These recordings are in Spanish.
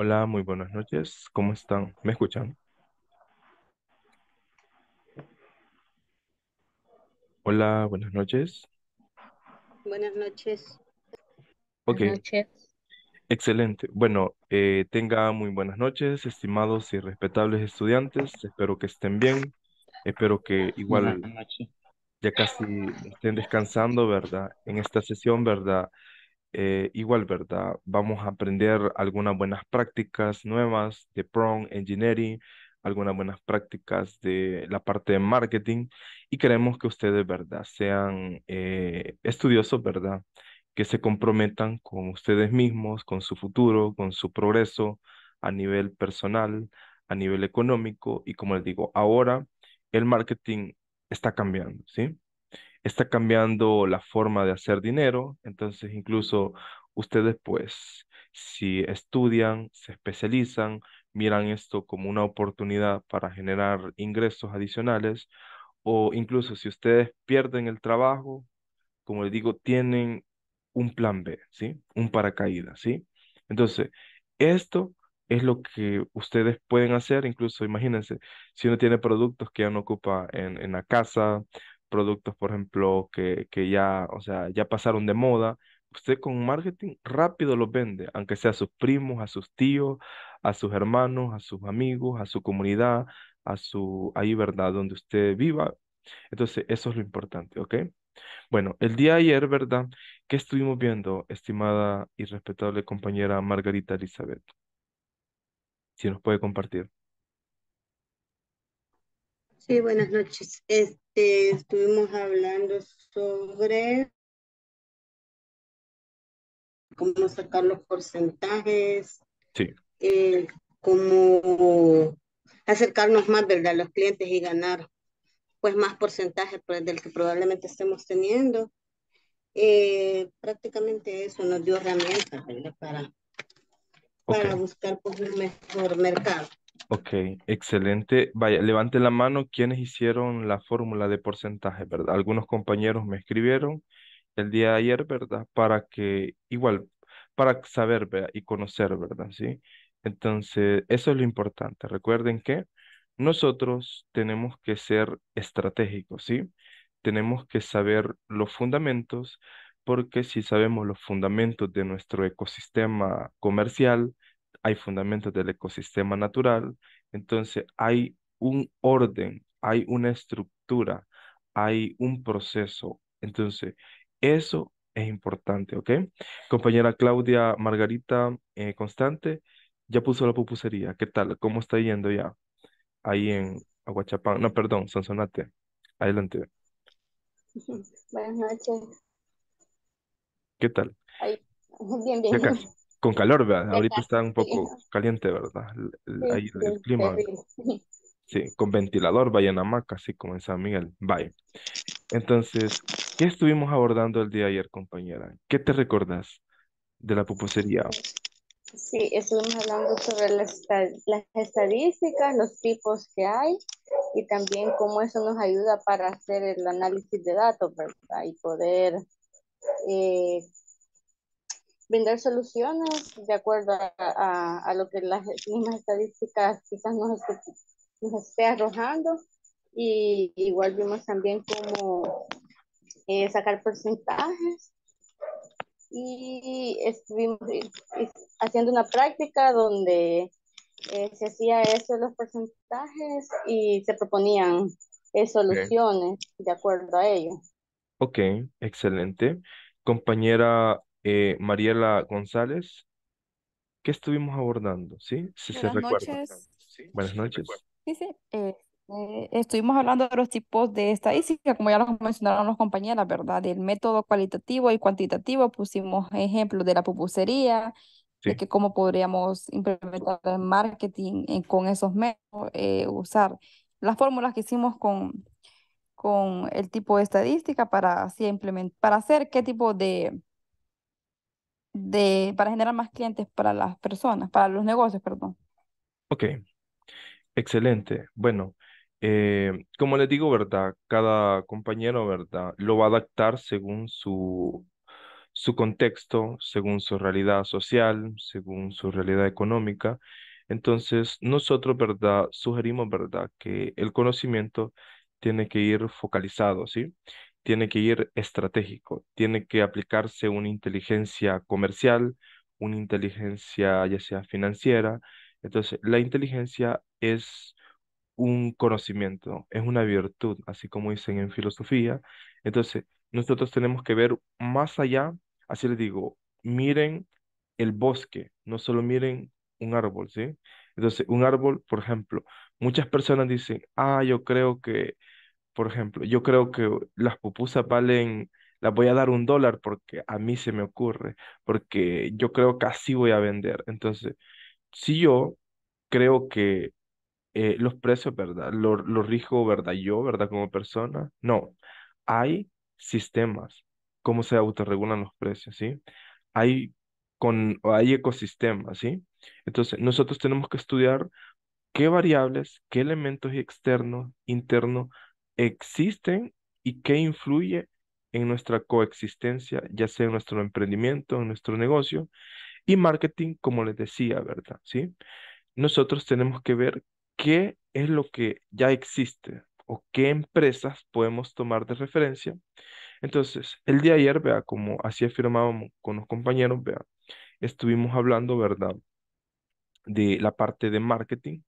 Hola, muy buenas noches. ¿Cómo están? ¿Me escuchan? Hola, buenas noches. Buenas noches. Excelente. Bueno, eh, tenga muy buenas noches, estimados y respetables estudiantes. Espero que estén bien. Espero que igual ya casi estén descansando, ¿verdad? En esta sesión, ¿verdad? Eh, igual, ¿verdad? Vamos a aprender algunas buenas prácticas nuevas de Prong engineering, algunas buenas prácticas de la parte de marketing y queremos que ustedes, ¿verdad? Sean eh, estudiosos, ¿verdad? Que se comprometan con ustedes mismos, con su futuro, con su progreso a nivel personal, a nivel económico y como les digo, ahora el marketing está cambiando, ¿sí? está cambiando la forma de hacer dinero, entonces incluso ustedes pues si estudian, se especializan, miran esto como una oportunidad para generar ingresos adicionales o incluso si ustedes pierden el trabajo, como les digo, tienen un plan B, ¿sí? Un paracaídas, ¿sí? Entonces, esto es lo que ustedes pueden hacer, incluso imagínense, si uno tiene productos que ya no ocupa en, en la casa, productos, por ejemplo, que, que ya, o sea, ya pasaron de moda, usted con marketing rápido los vende, aunque sea a sus primos, a sus tíos, a sus hermanos, a sus amigos, a su comunidad, a su, ahí, ¿verdad?, donde usted viva. Entonces, eso es lo importante, ¿ok? Bueno, el día de ayer, ¿verdad? ¿Qué estuvimos viendo, estimada y respetable compañera Margarita Elizabeth? Si nos puede compartir. Sí, buenas noches. Este, estuvimos hablando sobre cómo sacar los porcentajes, sí. Eh, cómo acercarnos más, a los clientes y ganar pues más porcentaje pues, del que probablemente estemos teniendo. Eh, prácticamente eso nos dio herramientas, para, para buscar por pues, un mejor mercado. Ok, excelente. Vaya, levante la mano quienes hicieron la fórmula de porcentaje, ¿verdad? Algunos compañeros me escribieron el día de ayer, ¿verdad? Para que, igual, para saber, ¿verdad? Y conocer, ¿verdad? Sí. Entonces, eso es lo importante. Recuerden que nosotros tenemos que ser estratégicos, ¿sí? Tenemos que saber los fundamentos, porque si sabemos los fundamentos de nuestro ecosistema comercial, hay fundamentos del ecosistema natural, entonces hay un orden, hay una estructura, hay un proceso. Entonces, eso es importante, ¿ok? Compañera Claudia Margarita eh, Constante ya puso la pupusería. ¿Qué tal? ¿Cómo está yendo ya? Ahí en Aguachapán, no, perdón, Sonsonate. Adelante. Buenas noches. ¿Qué tal? bien, bien. Con calor, ¿verdad? Ahorita está un poco caliente, ¿verdad? Ahí el este, clima. Sí, con ventilador, vaya en hamaca, así como en San Miguel. Bye. Entonces, ¿qué estuvimos abordando el día de ayer, compañera? ¿Qué te recordas de la pupusería? Sí, estuvimos hablando sobre las, estadísticas, los tipos que hay y también cómo eso nos ayuda para hacer el análisis de datos, ¿verdad? Y poder eh, brindar soluciones de acuerdo a, lo que las mismas estadísticas quizás nos, esté arrojando. Y igual vimos también cómo eh, sacar porcentajes. Y estuvimos haciendo una práctica donde eh, se hacía eso los porcentajes y se proponían eh, soluciones de acuerdo a ello. Ok, excelente. Compañera eh, Mariela González. ¿Qué estuvimos abordando? ¿Sí? Si se recuerda. ¿Sí? Buenas noches. Sí, sí. Eh, eh, estuvimos hablando de los tipos de estadística, como ya lo mencionaron los compañeras, ¿verdad? Del método cualitativo y cuantitativo. Pusimos ejemplos de la pupusería, de que cómo podríamos implementar el marketing con esos métodos, usar las fórmulas que hicimos con, con el tipo de estadística para, así, para hacer qué tipo de para generar más clientes para las personas, para los negocios, perdón. Ok, excelente. Bueno, eh, como les digo, ¿verdad? Cada compañero, ¿verdad? Lo va a adaptar según su, su contexto, según su realidad social, según su realidad económica. Entonces, nosotros, ¿verdad? Sugerimos, ¿verdad? Que el conocimiento tiene que ir focalizado, ¿sí? tiene que ir estratégico, tiene que aplicarse una inteligencia comercial, una inteligencia ya sea financiera. Entonces, la inteligencia es un conocimiento, es una virtud, así como dicen en filosofía. Entonces, nosotros tenemos que ver más allá, así les digo, miren el bosque, no solo miren un árbol, ¿sí? Entonces, un árbol, por ejemplo, muchas personas dicen, ah, yo creo que por ejemplo, yo creo que las pupusas valen, las voy a dar un dólar porque a mí se me ocurre, porque yo creo que así voy a vender. Entonces, si yo creo que eh, los precios, ¿verdad? Los rijo, ¿verdad? Yo, ¿verdad? Como persona. No, hay sistemas, cómo se autorregulan los precios, ¿sí? Hay, con, hay ecosistemas, ¿sí? Entonces, nosotros tenemos que estudiar qué variables, qué elementos externos, internos existen y qué influye en nuestra coexistencia, ya sea en nuestro emprendimiento, en nuestro negocio y marketing, como les decía, ¿verdad? ¿Sí? Nosotros tenemos que ver qué es lo que ya existe o qué empresas podemos tomar de referencia. Entonces, el día ayer, vea, como así afirmábamos con los compañeros, vea, estuvimos hablando, ¿verdad? De la parte de marketing,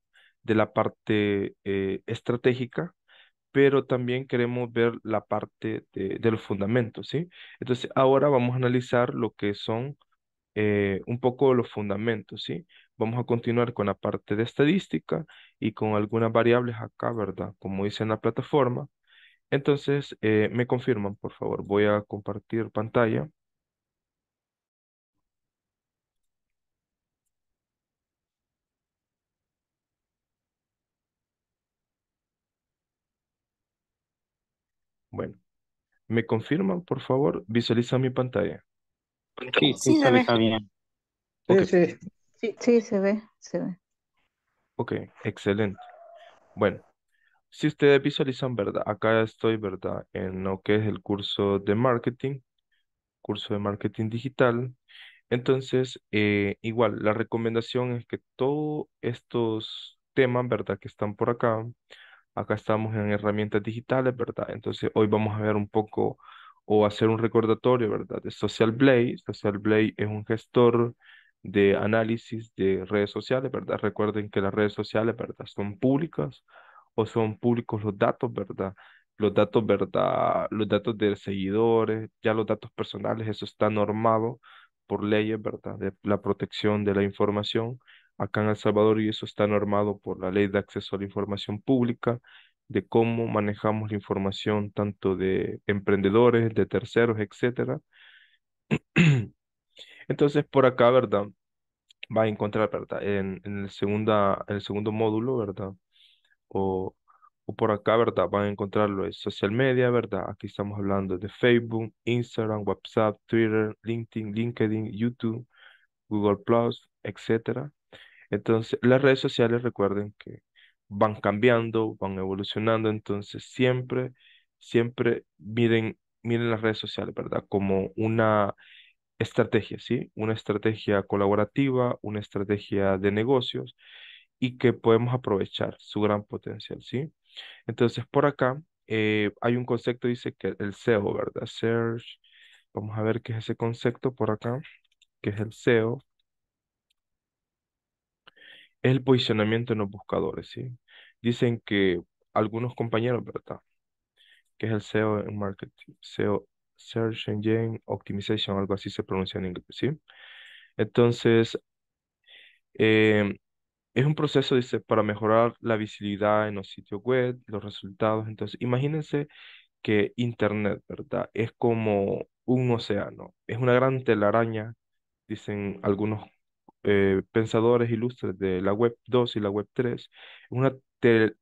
de la parte eh, estratégica, pero también queremos ver la parte de, los fundamentos, ¿sí? Entonces, ahora vamos a analizar lo que son eh, un poco los fundamentos, ¿sí? Vamos a continuar con la parte de estadística y con algunas variables acá, ¿verdad? Como dice en la plataforma. Entonces, eh, me confirman, por favor. Voy a compartir pantalla. ¿Me confirman, por favor? Visualiza mi pantalla. Sí, sí, se, ve. Sí, se ve, Ok, excelente. Bueno, si ustedes visualizan, ¿verdad? Acá estoy, ¿verdad? En lo que es el curso de marketing, curso de marketing digital. Entonces, eh, igual, la recomendación es que todos estos temas, ¿verdad? Que están por acá, Acá estamos en herramientas digitales, ¿verdad? Entonces hoy vamos a ver un poco o hacer un recordatorio, ¿verdad? De Social Blade. Social Blade es un gestor de análisis de redes sociales, ¿verdad? Recuerden que las redes sociales, ¿verdad? Son públicas o son públicos los datos, ¿verdad? Los datos, ¿verdad? Los datos de seguidores, ya los datos personales, eso está normado por leyes, ¿verdad? De la protección de la información acá en El Salvador y eso está normado por la Ley de Acceso a la Información Pública, de cómo manejamos la información tanto de emprendedores, de terceros, etcétera. Entonces, por acá, ¿verdad? Va a encontrar, ¿verdad? En, el, segunda, el segundo módulo, ¿verdad? O, por acá, ¿verdad? Van a encontrarlo en social media, ¿verdad? Aquí estamos hablando de Facebook, Instagram, WhatsApp, Twitter, LinkedIn, LinkedIn, YouTube, Google Plus, etcétera. Entonces, las redes sociales recuerden que van cambiando, van evolucionando, entonces siempre, siempre miren, miren las redes sociales, ¿verdad? Como una estrategia, ¿sí? Una estrategia colaborativa, una estrategia de negocios y que podemos aprovechar su gran potencial, ¿sí? Entonces, por acá eh, hay un concepto, dice que el SEO, ¿verdad? Search, vamos a ver qué es ese concepto por acá, que es el SEO es el posicionamiento en los buscadores, ¿sí? Dicen que algunos compañeros, ¿verdad? Que es el SEO en marketing, SEO, Search Engine Optimization, algo así se pronuncia en inglés, ¿sí? Entonces, eh, es un proceso, dice, para mejorar la visibilidad en los sitios web, los resultados. Entonces, imagínense que Internet, ¿verdad? Es como un océano, es una gran telaraña, dicen algunos eh, pensadores ilustres de la web 2 y la web 3, una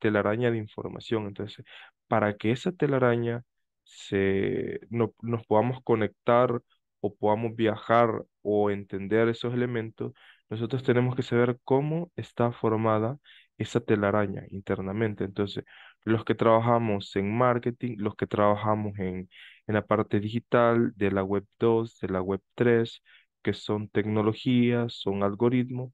telaraña de información. Entonces, para que esa telaraña se, nos podamos conectar o podamos viajar o entender esos elementos, nosotros tenemos que saber cómo está formada esa telaraña internamente. Entonces, los que trabajamos en marketing, los que trabajamos en, en la parte digital de la web 2, de la web 3, que son tecnologías, son algoritmos.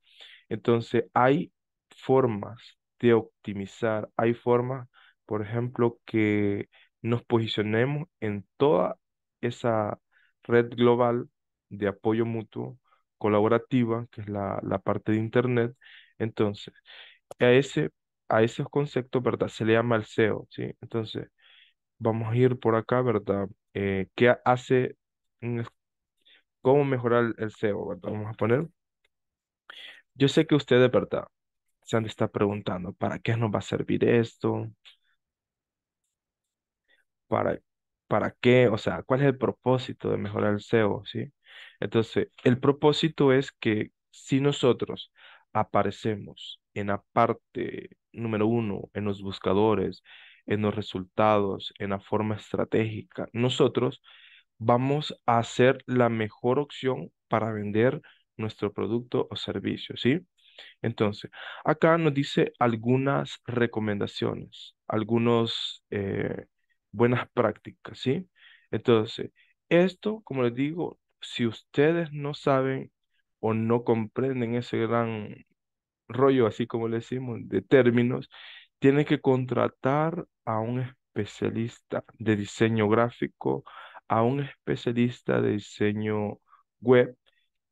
Entonces, hay formas de optimizar, hay formas, por ejemplo, que nos posicionemos en toda esa red global de apoyo mutuo colaborativa, que es la, parte de Internet. Entonces, a, ese, a esos conceptos, ¿verdad? Se le llama el SEO, ¿sí? Entonces, vamos a ir por acá, ¿verdad? Eh, ¿Qué hace un, cómo mejorar el SEO, Vamos a poner. Yo sé que usted de verdad se han de preguntando, ¿para qué nos va a servir esto? ¿Para, ¿Para qué? O sea, ¿cuál es el propósito de mejorar el SEO? ¿sí? Entonces, el propósito es que si nosotros aparecemos en la parte número uno, en los buscadores, en los resultados, en la forma estratégica, nosotros vamos a ser la mejor opción para vender nuestro producto o servicio, ¿sí? Entonces, acá nos dice algunas recomendaciones, algunas eh, buenas prácticas, ¿sí? Entonces, esto, como les digo, si ustedes no saben o no comprenden ese gran rollo, así como le decimos, de términos, tienen que contratar a un especialista de diseño gráfico, a un especialista de diseño web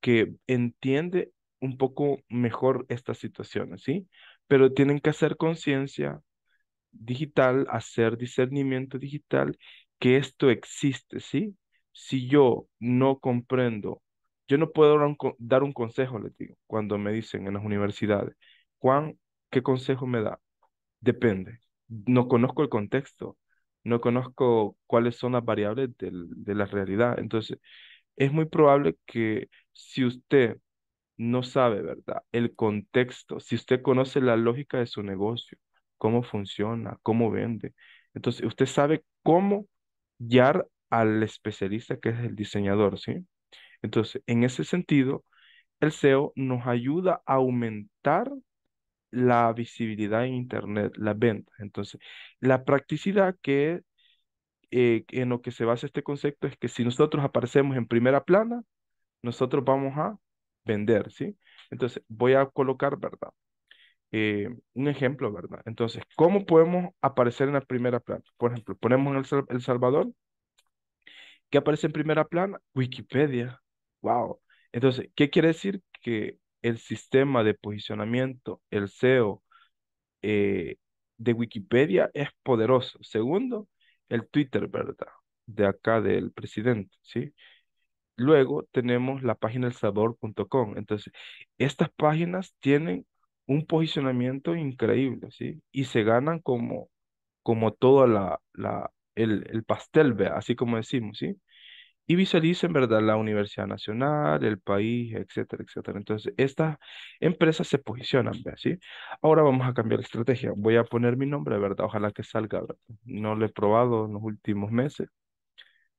que entiende un poco mejor estas situaciones, ¿sí? Pero tienen que hacer conciencia digital, hacer discernimiento digital, que esto existe, ¿sí? Si yo no comprendo, yo no puedo dar un, consejo, les digo, cuando me dicen en las universidades, ¿cuán ¿qué consejo me da? Depende. No conozco el contexto, no conozco cuáles son las variables de la realidad. Entonces, es muy probable que si usted no sabe, ¿verdad? El contexto, si usted conoce la lógica de su negocio, cómo funciona, cómo vende, entonces usted sabe cómo guiar al especialista que es el diseñador, ¿sí? Entonces, en ese sentido, el SEO nos ayuda a aumentar la visibilidad en Internet, la venta. Entonces, la practicidad que eh, en lo que se basa este concepto es que si nosotros aparecemos en primera plana, nosotros vamos a vender, ¿sí? Entonces, voy a colocar, ¿verdad? Eh, un ejemplo, ¿verdad? Entonces, ¿cómo podemos aparecer en la primera plana? Por ejemplo, ponemos en el, el Salvador, ¿qué aparece en primera plana? Wikipedia. ¡Wow! Entonces, ¿qué quiere decir? Que el sistema de posicionamiento, el SEO eh, de Wikipedia es poderoso. Segundo, el Twitter, ¿verdad? De acá del presidente, ¿sí? Luego tenemos la página sabor.com. Entonces, estas páginas tienen un posicionamiento increíble, ¿sí? Y se ganan como, como todo la, la, el, el pastel, ¿ve? así como decimos, ¿sí? y visualicen, en verdad la Universidad Nacional, el país, etcétera, etcétera. Entonces, estas empresas se posicionan, ¿sí? Ahora vamos a cambiar la estrategia. Voy a poner mi nombre, ¿verdad? Ojalá que salga, ¿verdad? No lo he probado en los últimos meses,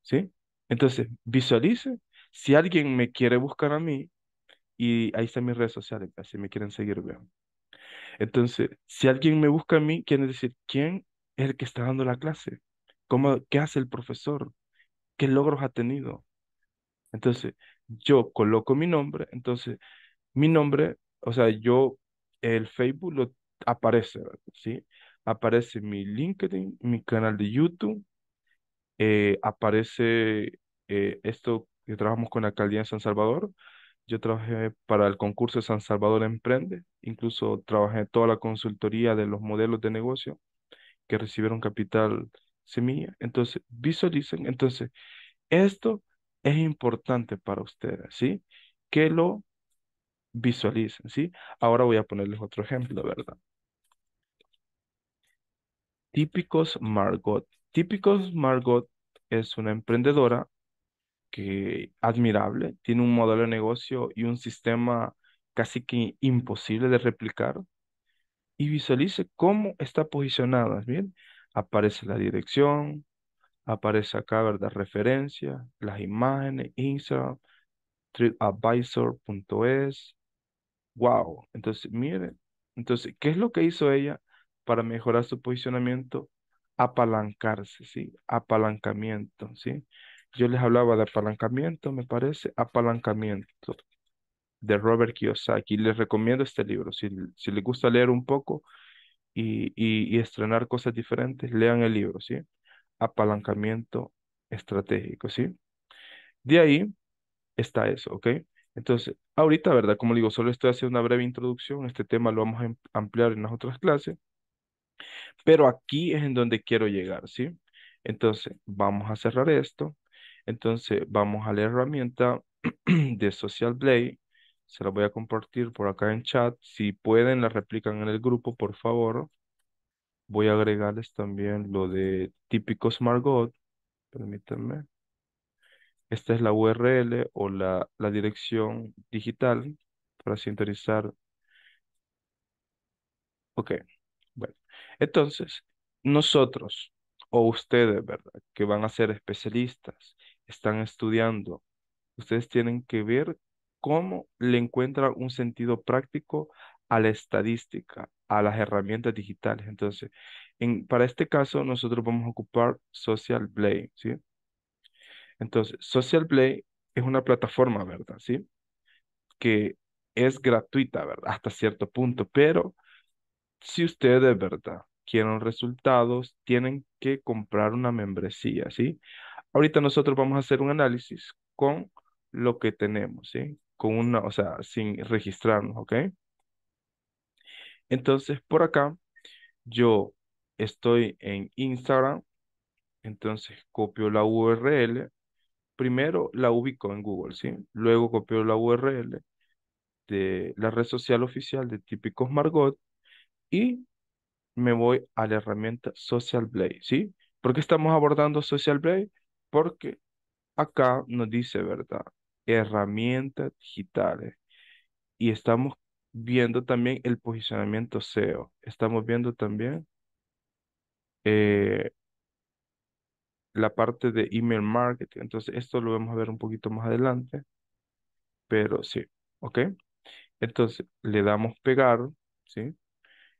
¿sí? Entonces, visualice. Si alguien me quiere buscar a mí, y ahí están mis redes sociales, si me quieren seguir, vean. Entonces, si alguien me busca a mí, quiere decir, ¿quién es el que está dando la clase? ¿Cómo, ¿Qué hace el profesor? qué logros ha tenido. Entonces, yo coloco mi nombre, entonces, mi nombre, o sea, yo, el Facebook lo aparece, ¿sí? Aparece mi LinkedIn, mi canal de YouTube, eh, aparece eh, esto que trabajamos con la alcaldía de San Salvador. Yo trabajé para el concurso de San Salvador Emprende, incluso trabajé toda la consultoría de los modelos de negocio que recibieron capital semilla, entonces visualicen, entonces esto es importante para ustedes, ¿sí? Que lo visualicen, ¿sí? Ahora voy a ponerles otro ejemplo, ¿verdad? Típicos Margot. Típicos Margot es una emprendedora que admirable, tiene un modelo de negocio y un sistema casi que imposible de replicar y visualice cómo está posicionada, ¿bien? aparece la dirección, aparece acá, ¿verdad? Referencia, las imágenes, Instagram, tripadvisor.es. Wow. Entonces, miren, entonces, ¿qué es lo que hizo ella para mejorar su posicionamiento? Apalancarse, ¿sí? Apalancamiento, ¿sí? Yo les hablaba de apalancamiento, me parece, apalancamiento de Robert Kiyosaki. Les recomiendo este libro. Si, si les gusta leer un poco, y, estrenar cosas diferentes, lean el libro, ¿sí? Apalancamiento estratégico, ¿sí? De ahí está eso, ¿ok? Entonces, ahorita, ¿verdad? Como digo, solo estoy haciendo una breve introducción, este tema lo vamos a em, ampliar en las otras clases, pero aquí es en donde quiero llegar, ¿sí? Entonces, vamos a cerrar esto. Entonces, vamos a la herramienta de Social Blade se la voy a compartir por acá en chat. Si pueden, la replican en el grupo, por favor. Voy a agregarles también lo de típicos Margot. Permítanme. Esta es la URL o la, la dirección digital para sintetizar. Ok, bueno. Entonces, nosotros o ustedes, ¿verdad? Que van a ser especialistas, están estudiando. Ustedes tienen que ver cómo le encuentra un sentido práctico a la estadística, a las herramientas digitales. Entonces, para este caso, nosotros vamos a ocupar Social Blade, ¿sí? Entonces, Social Blade es una plataforma, ¿verdad? ¿Sí? Que es gratuita, ¿verdad? Hasta cierto punto, pero si ustedes, ¿verdad? Quieren resultados, tienen que comprar una membresía, ¿sí? Ahorita nosotros vamos a hacer un análisis con lo que tenemos, ¿sí? con una, o sea, sin registrarnos, ¿ok? Entonces, por acá, yo estoy en Instagram, entonces copio la URL, primero la ubico en Google, ¿sí? Luego copio la URL de la red social oficial de Típicos Margot y me voy a la herramienta Social Blade, ¿sí? ¿Por qué estamos abordando Social Blade? Porque acá nos dice, ¿verdad? herramientas digitales. Y estamos viendo también el posicionamiento SEO. Estamos viendo también eh, la parte de email marketing. Entonces, esto lo vamos a ver un poquito más adelante. Pero sí, ¿ok? Entonces, le damos pegar, ¿sí?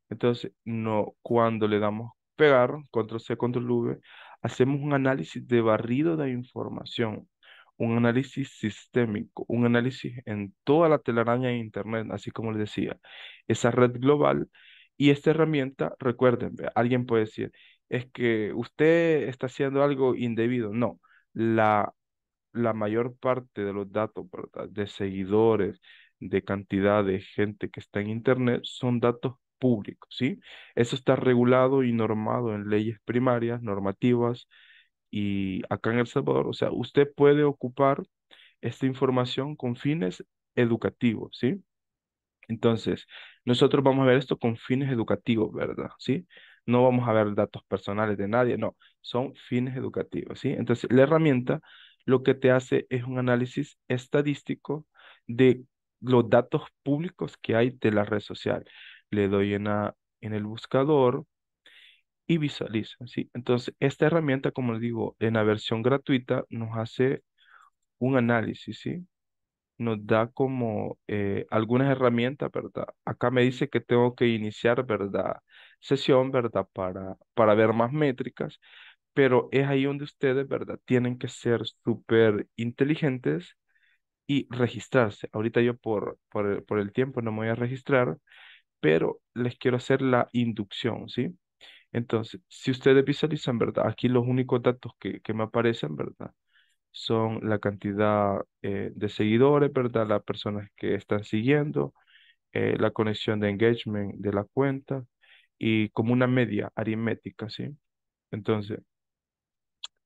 Entonces, no, cuando le damos pegar, control C, control V, hacemos un análisis de barrido de información un análisis sistémico, un análisis en toda la telaraña de Internet, así como les decía, esa red global y esta herramienta, recuerden, alguien puede decir, es que usted está haciendo algo indebido. No, la, la mayor parte de los datos de seguidores, de cantidad de gente que está en Internet son datos públicos, ¿sí? Eso está regulado y normado en leyes primarias, normativas, y acá en El Salvador, o sea, usted puede ocupar esta información con fines educativos, ¿sí? Entonces, nosotros vamos a ver esto con fines educativos, ¿verdad? ¿Sí? No vamos a ver datos personales de nadie, no, son fines educativos, ¿sí? Entonces, la herramienta lo que te hace es un análisis estadístico de los datos públicos que hay de la red social. Le doy en, en el buscador, y visualiza, ¿sí? Entonces, esta herramienta, como les digo, en la versión gratuita nos hace un análisis, ¿sí? Nos da como eh, algunas herramientas, ¿verdad? Acá me dice que tengo que iniciar, ¿verdad? Sesión, ¿verdad? Para, para ver más métricas, pero es ahí donde ustedes, ¿verdad? Tienen que ser súper inteligentes y registrarse. Ahorita yo por, por, por el tiempo no me voy a registrar, pero les quiero hacer la inducción, ¿sí? Entonces, si ustedes visualizan, ¿verdad? Aquí los únicos datos que, me aparecen, ¿verdad? Son la cantidad eh, de seguidores, ¿verdad? Las personas que están siguiendo, eh, la conexión de engagement de la cuenta y como una media aritmética, ¿sí? Entonces,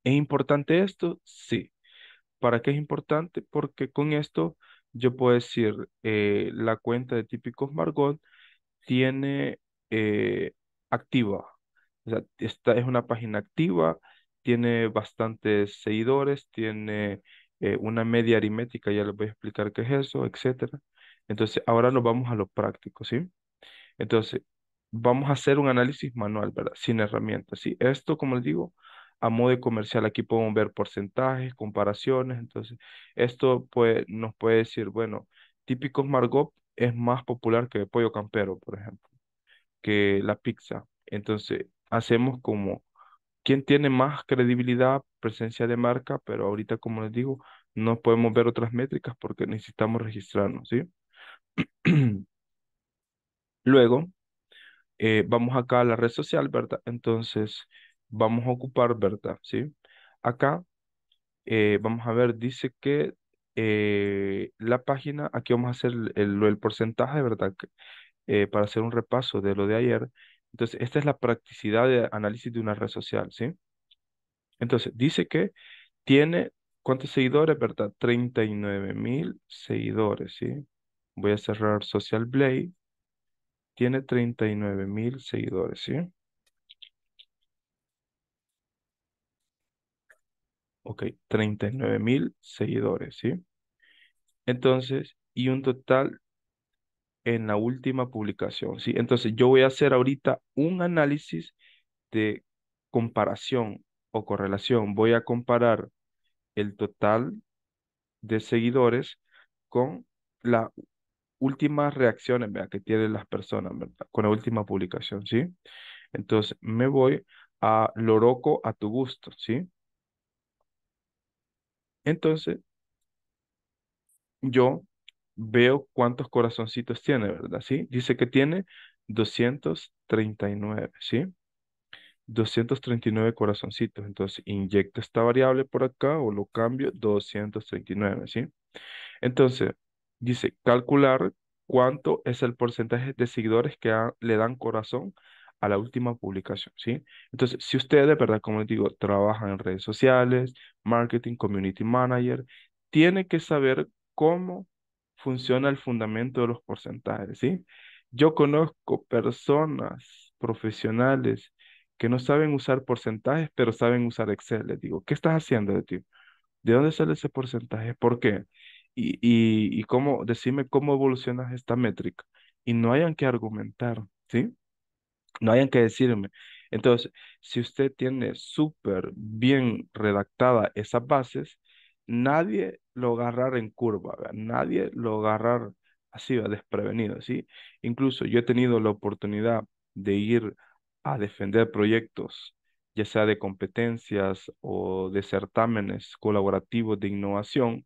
¿es importante esto? Sí. ¿Para qué es importante? Porque con esto yo puedo decir, eh, la cuenta de típicos Margot tiene activa o sea, esta es una página activa, tiene bastantes seguidores, tiene eh, una media aritmética, ya les voy a explicar qué es eso, etcétera. Entonces, ahora nos vamos a lo práctico, ¿sí? Entonces, vamos a hacer un análisis manual, ¿verdad? Sin herramientas, ¿sí? Esto, como les digo, a modo comercial, aquí podemos ver porcentajes, comparaciones, entonces, esto nos puede decir, bueno, típicos Margot es más popular que el pollo campero, por ejemplo, que la pizza. Entonces, hacemos como quién tiene más credibilidad, presencia de marca, pero ahorita, como les digo, no podemos ver otras métricas porque necesitamos registrarnos, ¿sí? Luego, eh, vamos acá a la red social, ¿verdad? Entonces, vamos a ocupar, ¿verdad? ¿Sí? Acá, eh, vamos a ver, dice que eh, la página, aquí vamos a hacer el, porcentaje, ¿verdad? para hacer un repaso de lo de ayer, entonces, esta es la practicidad de análisis de una red social, ¿sí? Entonces, dice que tiene, ¿cuántos seguidores, verdad? 39 mil seguidores, ¿sí? Voy a cerrar Social Blade. Tiene 39 mil seguidores, ¿sí? Ok, 39 mil seguidores, ¿sí? Entonces, y un total en la última publicación, ¿sí? Entonces yo voy a hacer ahorita un análisis de comparación o correlación. Voy a comparar el total de seguidores con las últimas reacciones ¿verdad? que tienen las personas, ¿verdad? con la última publicación, ¿sí? Entonces me voy a Loroco a tu gusto, ¿sí? Entonces, yo veo cuántos corazoncitos tiene, ¿verdad? ¿Sí? Dice que tiene 239, ¿sí? 239 corazoncitos. Entonces, inyecto esta variable por acá o lo cambio 239, ¿sí? Entonces, dice calcular cuánto es el porcentaje de seguidores que le dan corazón a la última publicación, ¿sí? Entonces, si ustedes, ¿verdad? Como les digo, trabajan en redes sociales, marketing, community manager, tiene que saber cómo funciona el fundamento de los porcentajes, ¿sí? Yo conozco personas profesionales que no saben usar porcentajes, pero saben usar Excel. Les digo, ¿qué estás haciendo de ti? ¿De dónde sale ese porcentaje? ¿Por qué? Y, y cómo, decime cómo evolucionas esta métrica. Y no hayan que argumentar, ¿sí? No hayan que decirme. Entonces, si usted tiene súper bien redactada esas bases, nadie lo agarrar en curva, nadie lo agarrar así, va desprevenido, ¿sí? Incluso yo he tenido la oportunidad de ir a defender proyectos, ya sea de competencias o de certámenes colaborativos de innovación,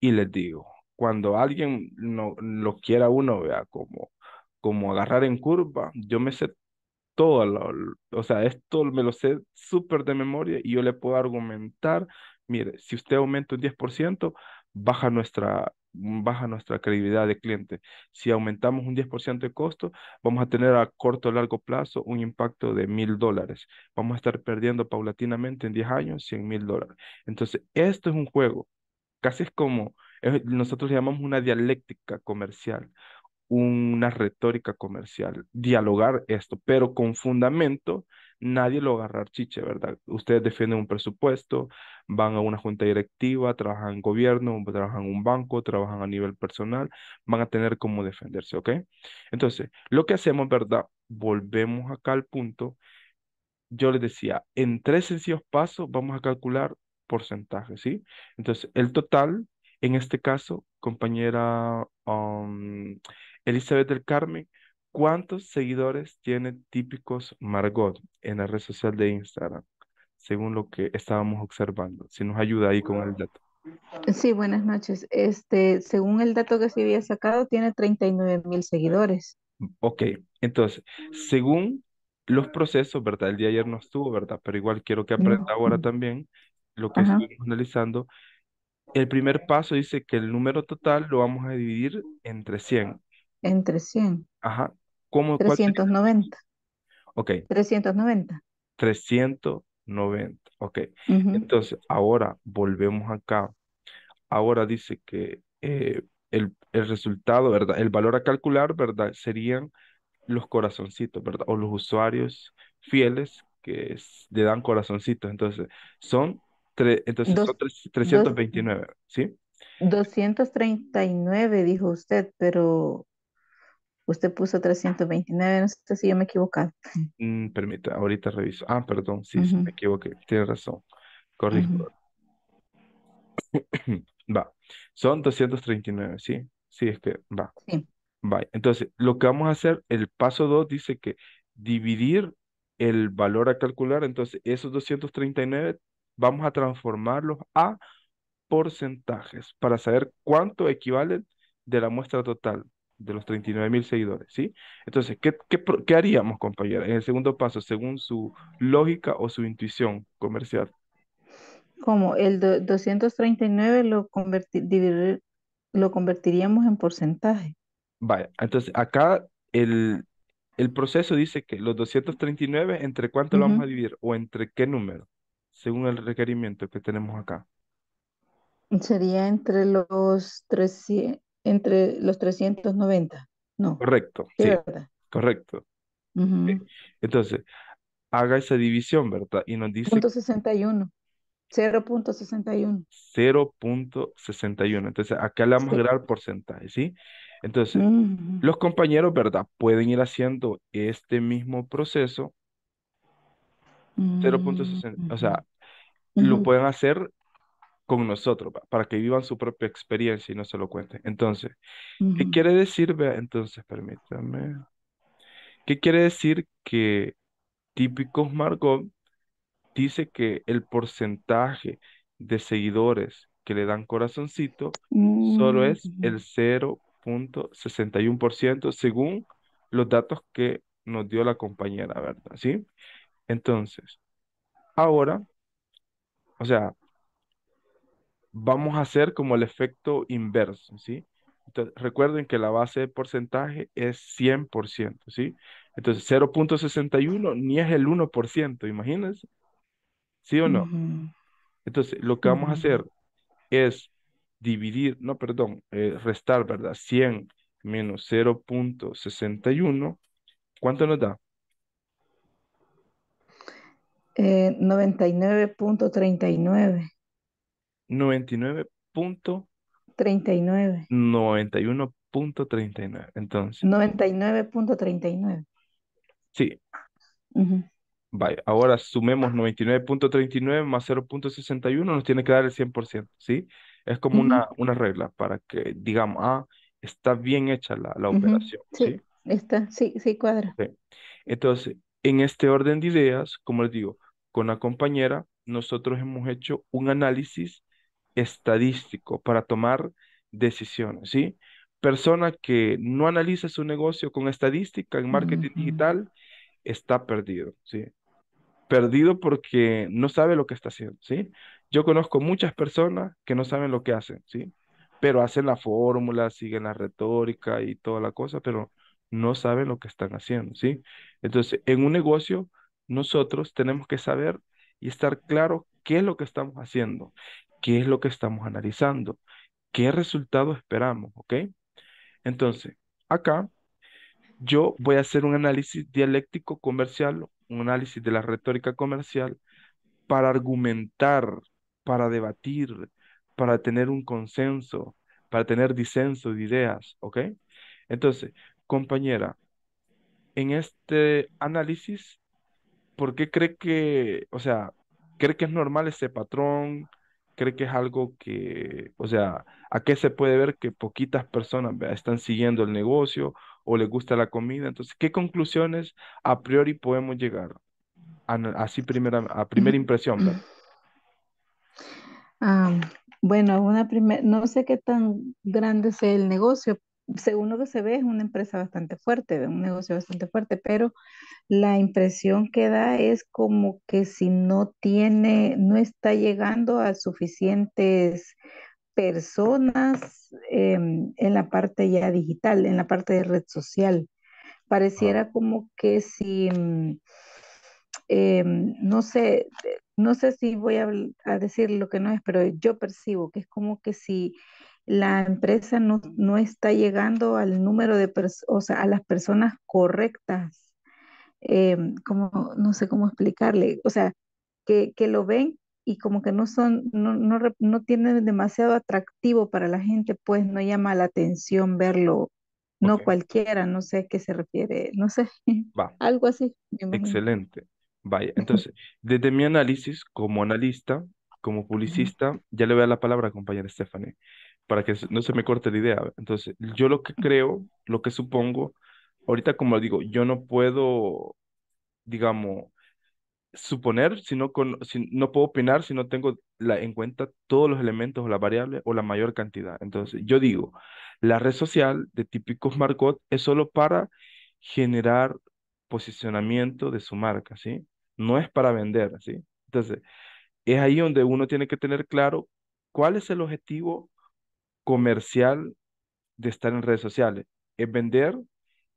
y les digo, cuando alguien no, lo quiera uno, vea, como, como agarrar en curva, yo me sé todo, o sea, esto me lo sé súper de memoria y yo le puedo argumentar mire, si usted aumenta un 10%, baja nuestra, baja nuestra credibilidad de cliente. Si aumentamos un 10% de costo, vamos a tener a corto o largo plazo un impacto de mil dólares. Vamos a estar perdiendo paulatinamente en 10 años 100 mil dólares. Entonces, esto es un juego. Casi es como, nosotros llamamos una dialéctica comercial, una retórica comercial, dialogar esto, pero con fundamento nadie lo agarrar chiche, ¿verdad? Ustedes defienden un presupuesto, van a una junta directiva, trabajan en gobierno, trabajan en un banco, trabajan a nivel personal, van a tener cómo defenderse, ¿ok? Entonces, lo que hacemos, ¿verdad? Volvemos acá al punto. Yo les decía, en tres sencillos pasos vamos a calcular porcentaje, ¿sí? Entonces, el total, en este caso, compañera um, Elizabeth del Carmen, ¿Cuántos seguidores tiene típicos Margot en la red social de Instagram? Según lo que estábamos observando. Si nos ayuda ahí con el dato. Sí, buenas noches. Este, según el dato que se había sacado, tiene 39 mil seguidores. Ok, entonces, según los procesos, ¿verdad? El día de ayer no estuvo, ¿verdad? Pero igual quiero que aprenda ahora también lo que estuvimos analizando. El primer paso dice que el número total lo vamos a dividir entre 100. Entre 100. Ajá. 390. Ok. 390. 390. Ok. Entonces, ahora volvemos acá. Ahora dice que eh, el, resultado, ¿verdad? El valor a calcular, ¿verdad? Serían los corazoncitos, ¿verdad? O los usuarios fieles que le dan corazoncitos. Entonces, son, entonces 329, ¿sí? 239, dijo usted, pero Usted pues, puso 329, no sé si yo me he equivocado. Mm, ahorita reviso. Ah, perdón, sí, sí me equivoqué, tiene razón. Corrigo. va, son 239, ¿sí? Sí, es que va. Sí. Va, entonces lo que vamos a hacer, el paso 2 dice que dividir el valor a calcular, entonces esos 239 vamos a transformarlos a porcentajes para saber cuánto equivalen de la muestra total de los 39 mil seguidores, ¿sí? Entonces, ¿qué, ¿qué, haríamos, compañera, en el segundo paso, según su lógica o su intuición comercial? Como el 239 lo, convertir, lo convertiríamos en porcentaje. Vaya, entonces acá el, el proceso dice que los 239, ¿entre cuánto lo vamos a dividir o entre qué número? Según el requerimiento que tenemos acá. Sería entre los 300, entre los 390. No. Correcto. Sí, correcto. Entonces, haga esa división, ¿verdad? Y nos dice... 0.61. 0.61. 0.61. Entonces, acá le vamos a porcentaje, ¿sí? Entonces, los compañeros, ¿verdad? Pueden ir haciendo este mismo proceso. 0.61. Mm, o sea, lo pueden hacer con nosotros, para que vivan su propia experiencia y no se lo cuenten. Entonces, ¿qué quiere decir? entonces, permítame. ¿Qué quiere decir que típicos Margot dice que el porcentaje de seguidores que le dan corazoncito solo es mm. el 0.61% según los datos que nos dio la compañera, ¿verdad? ¿Sí? Entonces, ahora, o sea, vamos a hacer como el efecto inverso, ¿sí? Entonces, recuerden que la base de porcentaje es 100%, ¿sí? Entonces, 0.61 ni es el 1%, imagínense. ¿Sí o no? Entonces, lo que vamos a hacer es dividir, no, perdón, eh, restar, ¿verdad? 100 menos 0.61, ¿cuánto nos da? 99.39. Eh, 99.39. 91.39. Entonces. 99.39. Sí. Vaya, ahora sumemos 99.39 más 0.61, nos tiene que dar el 100%, ¿sí? Es como una, una regla para que digamos, ah, está bien hecha la, operación. Sí, sí, está, sí, sí cuadra. Entonces, en este orden de ideas, como les digo, con la compañera, nosotros hemos hecho un análisis estadístico para tomar decisiones, ¿sí? Persona que no analiza su negocio con estadística en marketing digital está perdido, ¿sí? Perdido porque no sabe lo que está haciendo, ¿sí? Yo conozco muchas personas que no saben lo que hacen, ¿sí? Pero hacen la fórmula, siguen la retórica y toda la cosa, pero no saben lo que están haciendo, ¿sí? Entonces, en un negocio, nosotros tenemos que saber y estar claro qué es lo que estamos haciendo, qué es lo que estamos analizando, qué resultado esperamos, ¿ok? Entonces, acá yo voy a hacer un análisis dialéctico comercial, un análisis de la retórica comercial para argumentar, para debatir, para tener un consenso, para tener disenso de ideas, ¿ok? Entonces, compañera, en este análisis, ¿por qué cree que, o sea, cree que es normal ese patrón? cree que es algo que, o sea, ¿a qué se puede ver que poquitas personas están siguiendo el negocio o les gusta la comida? Entonces, ¿qué conclusiones a priori podemos llegar? así primera, a primera mm. impresión. Ah, bueno, una primer, no sé qué tan grande sea el negocio, según lo que se ve, es una empresa bastante fuerte, un negocio bastante fuerte, pero la impresión que da es como que si no tiene, no está llegando a suficientes personas em, en la parte ya digital, en la parte de red social. Pareciera como que si, mm, em, no sé, no sé si voy a decir lo que no es, pero yo percibo que es como que si la empresa no, está llegando al número de personas, o sea, a las personas correctas. Em, como, no sé cómo explicarle, o sea, que, que lo ven y como que no son, no, tienen demasiado atractivo para la gente, pues no llama la atención verlo no cualquiera, no sé qué se refiere, no sé, algo así. Excelente. Vaya, entonces, desde mi análisis como analista, como publicista, ya le voy a la palabra a compañera Stephanie para que no se me corte la idea. Entonces, yo lo que creo, lo que supongo, ahorita como digo, yo no puedo, digamos, suponer, sino no, no puedo opinar si no tengo en cuenta todos los elementos o la variable o la mayor cantidad. Entonces, yo digo, la red social de típicos Marcot es solo para generar posicionamiento de su marca, ¿sí? No es para vender, ¿sí? Entonces, es ahí donde uno tiene que tener claro cuál es el objetivo comercial de estar en redes sociales. Es vender,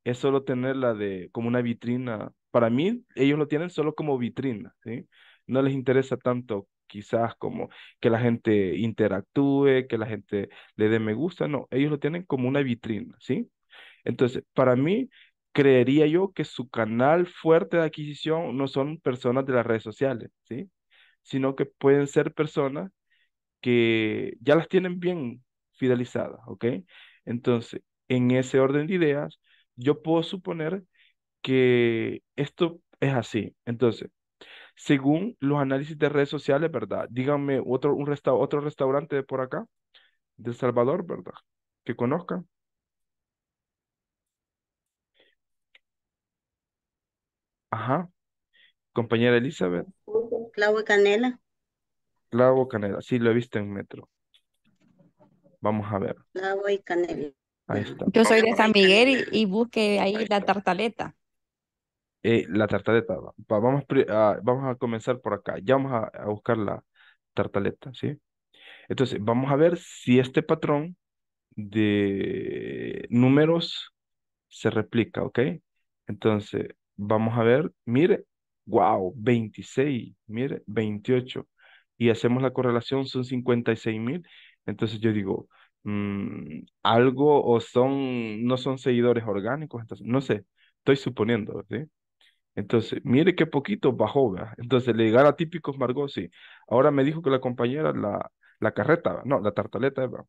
es solo tenerla de, como una vitrina. Para mí, ellos lo tienen solo como vitrina, ¿sí? No les interesa tanto quizás como que la gente interactúe, que la gente le dé me gusta, no, ellos lo tienen como una vitrina, ¿sí? Entonces, para mí, creería yo que su canal fuerte de adquisición no son personas de las redes sociales, ¿sí? Sino que pueden ser personas que ya las tienen bien fidelizada, ¿ok? Entonces, en ese orden de ideas, yo puedo suponer que esto es así. Entonces, según los análisis de redes sociales, ¿verdad? Díganme otro, un otro restaurante de por acá, de El Salvador, ¿verdad? Que conozcan. Ajá. Compañera Elizabeth. Clavo Canela. Clavo Canela, sí, lo he visto en metro. Vamos a ver. Yo soy de San Miguel y, busque ahí, eh, la tartaleta. la tartaleta. Ah, vamos, a, vamos comenzar por acá. Ya vamos a, buscar la tartaleta, ¿sí? Entonces, vamos a ver si este patrón de números se replica, ¿ok? Entonces, vamos a ver, mire, wow, 26, mire, 28. Y hacemos la correlación, son 56 mil entonces yo digo, mm, algo o son, no son seguidores orgánicos, entonces, no sé, estoy suponiendo, ¿sí? Entonces, mire qué poquito bajó, ¿verdad? Entonces, le a ah, típicos Margot, sí. Ahora me dijo que la compañera, la, la carreta, no, la tartaleta, ¿verdad?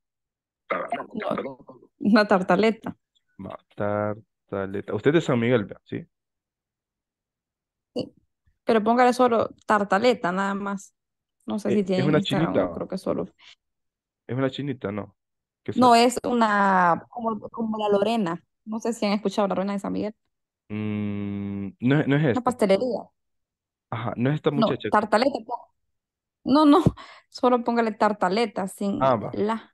una tartaleta. tartaleta. Usted es de San Miguel, ¿verdad? Sí. Pero póngale solo tartaleta, nada más. No sé eh, si tiene. una chilita. Creo que solo. Es una chinita, ¿no? No, es una, como, como la Lorena. No sé si han escuchado la Lorena de San Miguel. Mm, no, es- no Una pastelería. Ajá, no es esta No, tartaleta. No, no, solo póngale tartaleta sin ah, la.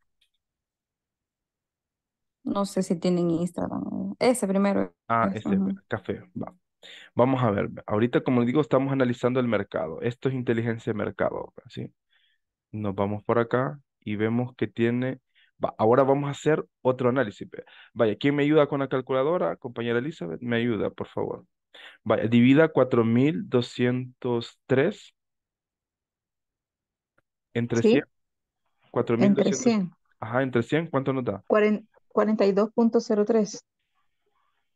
No sé si tienen Instagram. Ese primero Ah, ese. café, Vamos a ver, ahorita como digo, estamos analizando el mercado. Esto es inteligencia de mercado, ¿sí? Nos vamos por acá y vemos que tiene... Va, ahora vamos a hacer otro análisis. Vaya, ¿quién me ayuda con la calculadora? Compañera Elizabeth, me ayuda, por favor. Vaya, divida 4203 entre 100. 4200. Entre Ajá, entre 100, ¿cuánto nos da? 42.03.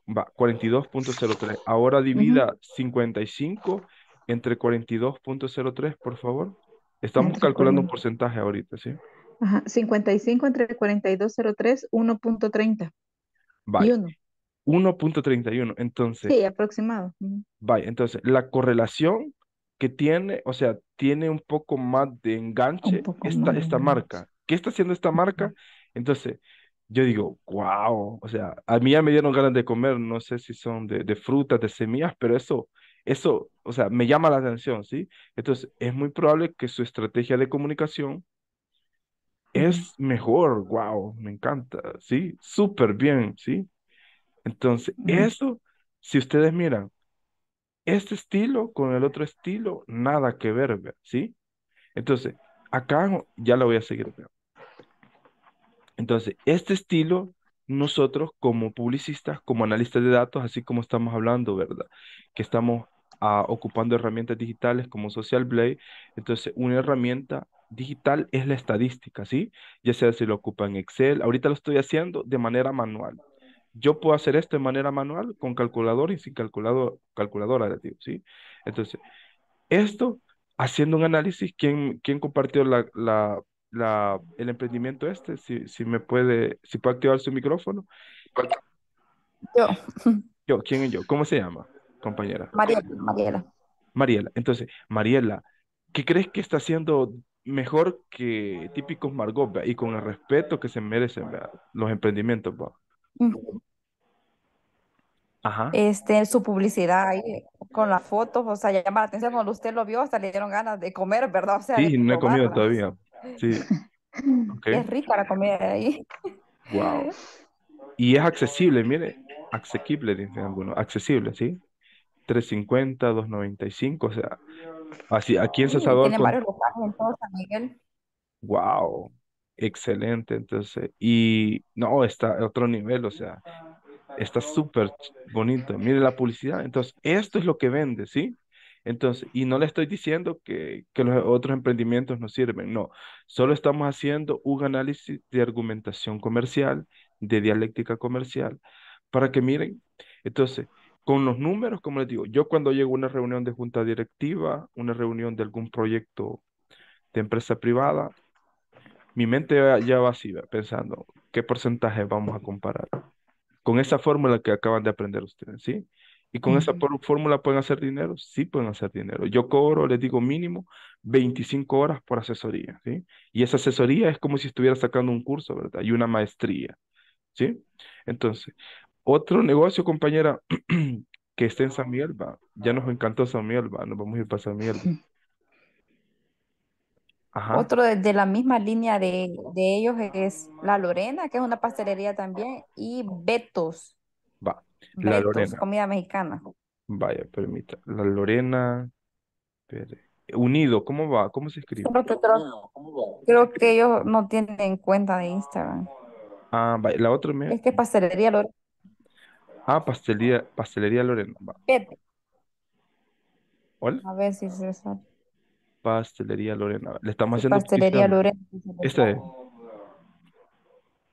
Va, 42.03. Ahora divida 55 entre 42.03, por favor. Estamos calculando un porcentaje ahorita, ¿sí? 55 entre 4203, 1.30. Vale. 1. 1.31, entonces. Sí, aproximado. Vaya, entonces, la correlación que tiene, o sea, tiene un poco más de enganche esta, esta marca. ¿Qué está haciendo esta marca? Entonces, yo digo, wow, o sea, a mí ya me dieron ganas de comer, no sé si son de, de frutas, de semillas, pero eso, eso, o sea, me llama la atención, ¿sí? Entonces, es muy probable que su estrategia de comunicación es mejor, wow, me encanta, ¿sí? Súper bien, ¿sí? Entonces, eso, si ustedes miran, este estilo con el otro estilo, nada que ver, ¿sí? Entonces, acá ya lo voy a seguir. Entonces, este estilo, nosotros como publicistas, como analistas de datos, así como estamos hablando, ¿verdad? Que estamos ah, ocupando herramientas digitales como Social Blade, entonces una herramienta digital es la estadística, ¿sí? Ya sea si lo ocupa en Excel, ahorita lo estoy haciendo de manera manual. Yo puedo hacer esto de manera manual con calculador y sin calculador, calculadora, ¿sí? Entonces, esto, haciendo un análisis, ¿quién, compartió la, el emprendimiento este? Si, si me puede, si puede activar su micrófono. Yo. Yo, ¿quién es yo? ¿Cómo se llama, compañera? Mariela. Mariela. Entonces, Mariela, ¿qué crees que está haciendo mejor que típicos Margot, y con el respeto que se merecen ¿verdad? los emprendimientos. ¿verdad? Ajá. Este, su publicidad ahí con las fotos, o sea, llama la atención cuando usted lo vio, hasta le dieron ganas de comer, ¿verdad? sí, no he comido todavía. Sí. Es rica la comida ahí. Wow. Y es accesible, mire, accesible, dicen algunos, accesible, ¿sí? 350, 295, o sea, Así, aquí en sí, Salvador. varios Wow, excelente. Entonces, y no, está otro nivel, o sea, está súper bonito. Mire la publicidad. Entonces, esto es lo que vende, ¿sí? Entonces, y no le estoy diciendo que, que los otros emprendimientos no sirven, no. Solo estamos haciendo un análisis de argumentación comercial, de dialéctica comercial, para que miren. Entonces, con los números, como les digo, yo cuando llego a una reunión de junta directiva, una reunión de algún proyecto de empresa privada, mi mente ya va pensando, ¿qué porcentaje vamos a comparar? Con esa fórmula que acaban de aprender ustedes, ¿sí? Y con esa fórmula pueden hacer dinero, sí pueden hacer dinero. Yo cobro, les digo, mínimo 25 horas por asesoría, ¿sí? Y esa asesoría es como si estuviera sacando un curso, ¿verdad? Y una maestría, ¿sí? Entonces, otro negocio, compañera, que está en San Miguel, Ya nos encantó San Miguel, Nos vamos a ir para San Miguel. Otro de, la misma línea de, de ellos es La Lorena, que es una pastelería también, y Betos. Va. La Lorena. comida mexicana. Vaya, permita. La Lorena. Unido, ¿cómo va? ¿Cómo se escribe? creo, que ellos no tienen cuenta de Instagram. Ah, vaya. La otra me... Es que pastelería Lorena. Ah, pastelería, pastelería Lorena. Pepe. A ver si se sale. Pastelería Lorena. Le estamos haciendo. Pastelería Lorena. Esta es.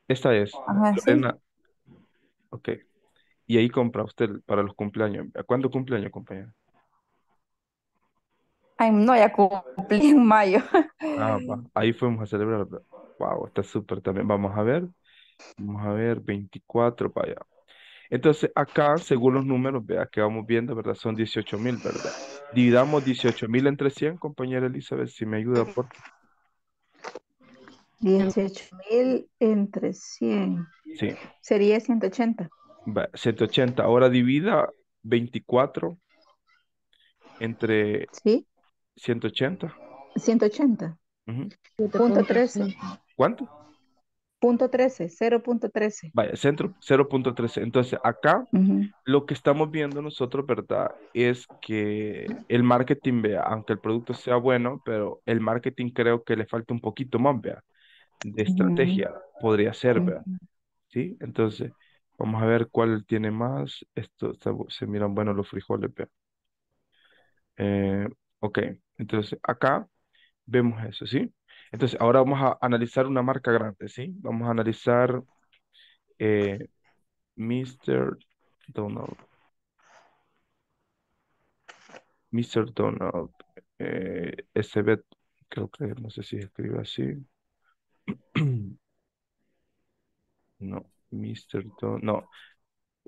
Esta es. Ajá, Ok. Y ahí compra usted para los cumpleaños. ¿Cuándo cumpleaños, compañera? Ay, no, ya cumplí en mayo. Ah, Ahí fuimos a celebrar. Wow, está súper también. Vamos a ver. Vamos a ver, 24 para allá. Entonces, acá, según los números, vea que vamos viendo, ¿verdad? Son 18 mil, ¿verdad? Dividamos 18 mil entre 100, compañera Elizabeth, si me ayuda, por 18 mil entre 100. Sí. Sería 180. 180. Ahora divida 24 entre ¿Sí? 180. 180. ¿Cuánto? 0.13, 0.13. Vaya, centro 0.13. Entonces, acá lo que estamos viendo nosotros, ¿verdad? Es que el marketing, vea, aunque el producto sea bueno, pero el marketing creo que le falta un poquito más, vea, de estrategia, podría ser, vea. ¿Sí? Entonces, vamos a ver cuál tiene más. Esto se miran buenos los frijoles, vea. Eh, ok, entonces acá vemos eso, ¿sí? Entonces, ahora vamos a analizar una marca grande, ¿sí? Vamos a analizar eh, Mr. Donald. Mr. Donald. Eh, SB, creo que no sé si escribe así. no, Mr. Donald. No.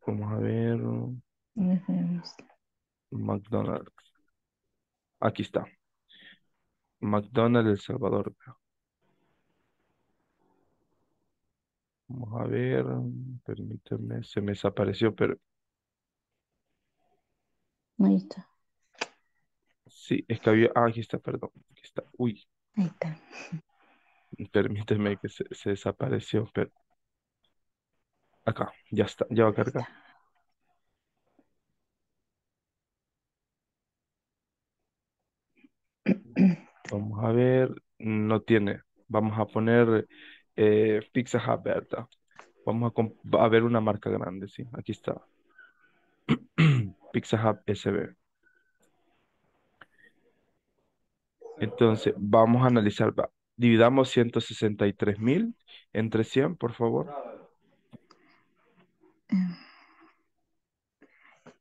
Vamos a ver. McDonald's. Aquí está. McDonald's El Salvador. Vamos a ver, permíteme, se me desapareció, pero Ahí está. sí, es que había, ah, aquí está, perdón, aquí está, uy, Ahí está. permíteme que se, desapareció, pero acá, ya está, ya va a cargar. Vamos a ver, no tiene. Vamos a poner eh, Pizza Vamos a, ver una marca grande, sí. Aquí está. Pizza SB. Entonces, vamos a analizar. Dividamos 163 mil entre 100, por favor.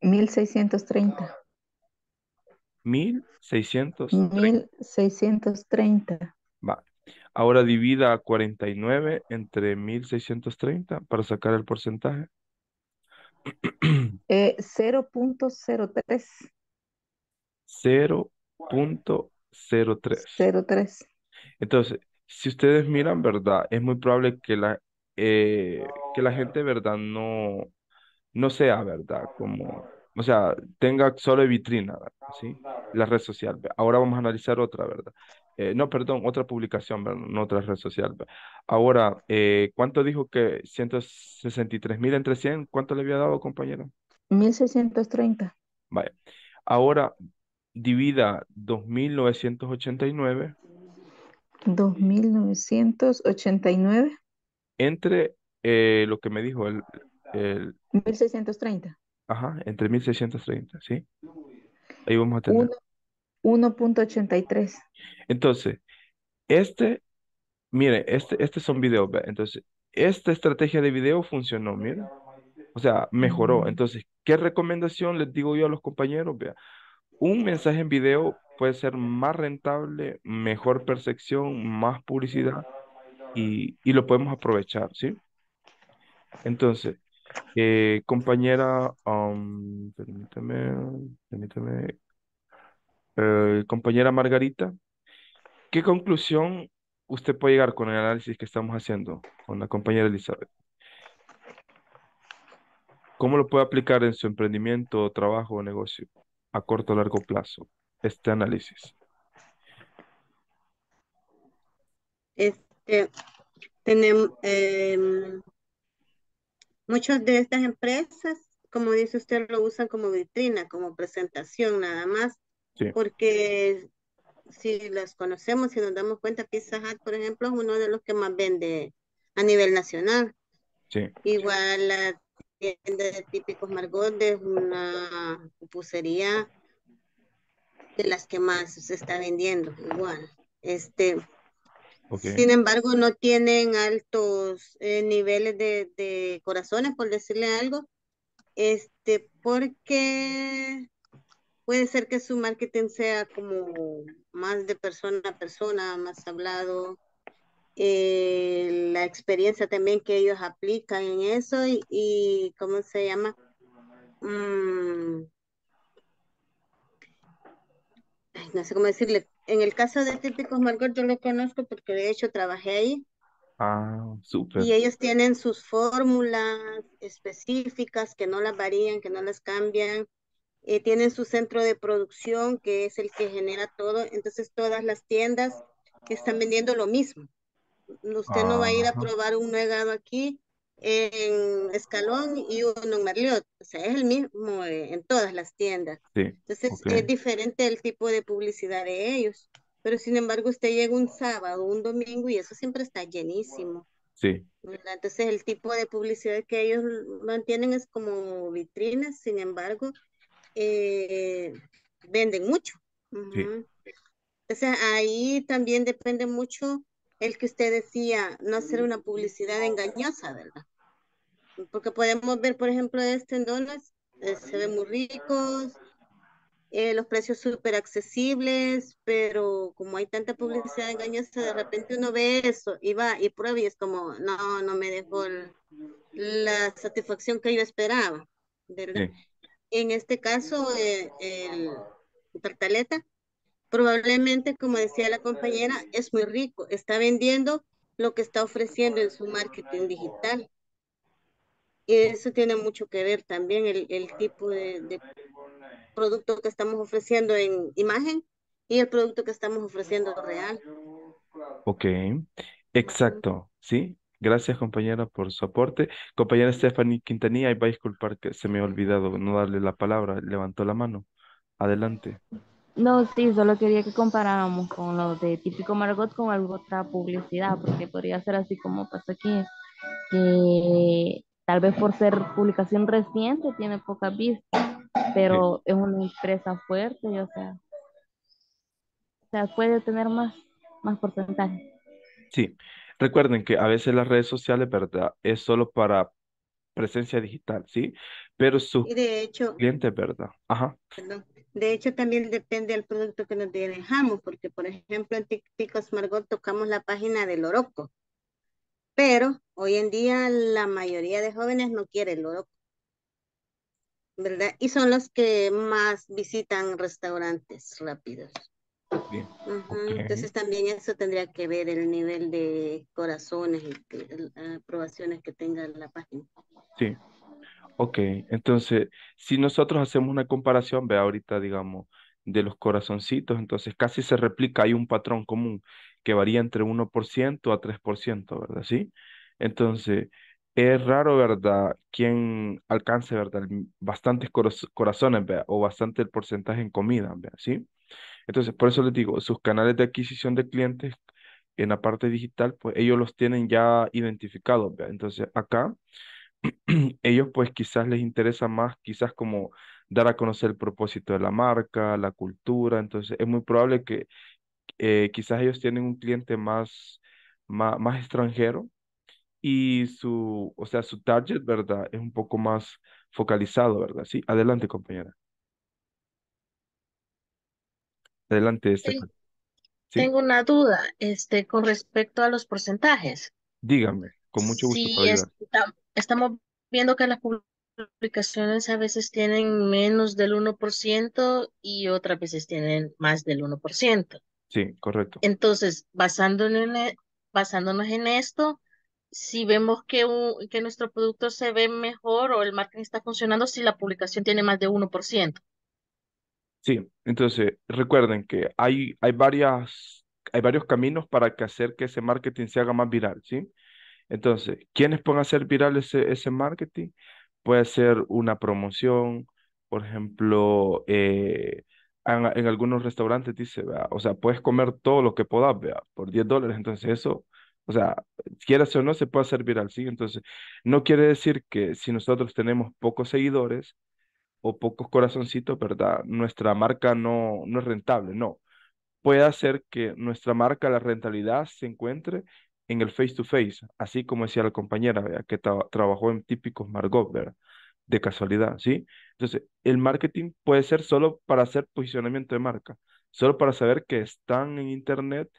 1630. 1630. 1630. Va. Ahora divida 49 entre 1630 para sacar el porcentaje. Eh, 0.03. 0.03. tres. Entonces, si ustedes miran, ¿verdad? Es muy probable que la, eh, que la gente, ¿verdad? No, no sea, ¿verdad? Como o sea, tenga solo de vitrina, ¿sí? La red social. Ahora vamos a analizar otra, ¿verdad? Eh, no, perdón, otra publicación, ¿verdad? no otra red social. Ahora, eh, ¿cuánto dijo que 163 mil entre 100? ¿Cuánto le había dado, compañero? 1630. Vale. Ahora, divida 2989. 2989. Entre eh, lo que me dijo el... el 1630. Ajá, entre 3630, ¿sí? Ahí vamos a tener. 1.83. Entonces, este, mire, este, este son videos, ¿ve? Entonces, esta estrategia de video funcionó, mire O sea, mejoró. Entonces, ¿qué recomendación les digo yo a los compañeros? Vea, un mensaje en video puede ser más rentable, mejor percepción, más publicidad y lo podemos aprovechar, ¿sí? Entonces, eh, compañera, um, permítame, permítame. Eh, compañera Margarita, ¿qué conclusión usted puede llegar con el análisis que estamos haciendo con la compañera Elizabeth? ¿Cómo lo puede aplicar en su emprendimiento, trabajo o negocio a corto o largo plazo este análisis? Este, tenemos, em, Muchas de estas empresas, como dice usted, lo usan como vitrina, como presentación nada más, porque si las conocemos si nos damos cuenta, Pizza Hut, por ejemplo, es uno de los que más vende a nivel nacional. Sí. Igual la tienda de típicos Margot es una pucería de las que más se está vendiendo, igual. Este, sin embargo, no tienen altos eh, niveles de, corazones, por decirle algo, este, porque puede ser que su marketing sea como más de persona a persona, más hablado, eh, la experiencia también que ellos aplican en eso y, ¿cómo se llama? Mm. no sé cómo decirle, en el caso de Típicos Margot yo lo conozco porque de hecho trabajé ahí. Ah, súper. Y ellos tienen sus fórmulas específicas que no las varían, que no las cambian. Eh, tienen su centro de producción que es el que genera todo. Entonces todas las tiendas están vendiendo lo mismo. Usted no va a ir a probar un negado aquí en Escalón y uno en O sea, es el mismo eh, en todas las tiendas. Entonces es diferente el tipo de publicidad de ellos. Pero sin embargo, usted llega un sábado, un domingo y eso siempre está llenísimo. Sí. Entonces el tipo de publicidad que ellos mantienen es como vitrinas, sin embargo, eh, venden mucho. Entonces ahí también depende mucho el que usted decía, no hacer una publicidad engañosa, ¿verdad? Porque podemos ver, por ejemplo, este en dólares, eh, se ven muy ricos, eh, los precios súper accesibles, pero como hay tanta publicidad engañosa, de repente uno ve eso y va y prueba y es como, no, no me dejó la satisfacción que yo esperaba, ¿verdad? En este caso, eh, el tartaleta Probablemente, como decía la compañera, es muy rico, está vendiendo lo que está ofreciendo en su marketing digital. Y eso tiene mucho que ver también el, tipo de, producto que estamos ofreciendo en imagen y el producto que estamos ofreciendo real. Ok, exacto, sí. Gracias compañera por su aporte. Compañera Stephanie Quintanilla, y va a disculpar que se me ha olvidado no darle la palabra, levantó la mano. Adelante. No, sí, solo quería que comparáramos con lo de típico Margot con alguna otra publicidad, porque podría ser así como pasa aquí, tal vez por ser publicación reciente tiene poca vista, pero es una empresa fuerte, o sea, o sea, puede tener más, más porcentaje. Sí, recuerden que a veces las redes sociales, ¿verdad? Es solo para presencia digital, ¿sí? Pero su cliente, ¿verdad? Ajá. Perdón. De hecho, también depende del producto que nos dejamos, porque por ejemplo en Ticos Margot tocamos la página del Oroco, pero hoy en día la mayoría de jóvenes no quieren el Oroco, ¿verdad? Y son los que más visitan restaurantes rápidos. Entonces también eso tendría que ver el nivel de corazones y aprobaciones que tenga la página. Sí, Ok, entonces, si nosotros hacemos una comparación, vea, ahorita, digamos, de los corazoncitos, entonces casi se replica, hay un patrón común que varía entre 1% a 3%, ¿verdad? ¿Sí? Entonces, es raro, ¿verdad? Quien alcance, ¿verdad? Bastantes corazones, vea, O bastante el porcentaje en comida, ¿verdad? ¿Sí? Entonces, por eso les digo, sus canales de adquisición de clientes en la parte digital, pues ellos los tienen ya identificados, ¿verdad? Entonces, acá ellos pues quizás les interesa más, quizás como dar a conocer el propósito de la marca, la cultura, entonces es muy probable que eh, quizás ellos tienen un cliente más, más, extranjero y su, o sea, su target, ¿verdad? Es un poco más focalizado, ¿verdad? Sí, adelante compañera. Adelante, Tengo una duda, este, con respecto a los porcentajes. Dígame. Con mucho gusto sí, estamos viendo que las publicaciones a veces tienen menos del 1% y otras veces tienen más del 1%. Sí, correcto. Entonces, basándonos en, e, basándonos en esto, si vemos que, que nuestro producto se ve mejor o el marketing está funcionando si la publicación tiene más de 1%. Sí, entonces recuerden que hay, hay, varias, hay varios caminos para que hacer que ese marketing se haga más viral, ¿sí? Entonces, ¿quiénes pueden hacer viral ese, ese marketing? Puede ser una promoción, por ejemplo, eh, en, algunos restaurantes dice, o sea, puedes comer todo lo que puedas, ¿vea? por 10 dólares, entonces eso, o sea, quieras o no, se puede hacer viral, ¿sí? Entonces, no quiere decir que si nosotros tenemos pocos seguidores o pocos corazoncitos, ¿verdad? Nuestra marca no, no es rentable, no. Puede hacer que nuestra marca, la rentabilidad, se encuentre en el face-to-face, así como decía la compañera que trabajó en típicos Margot, de casualidad, ¿sí? Entonces, el marketing puede ser solo para hacer posicionamiento de marca, solo para saber que están en Internet,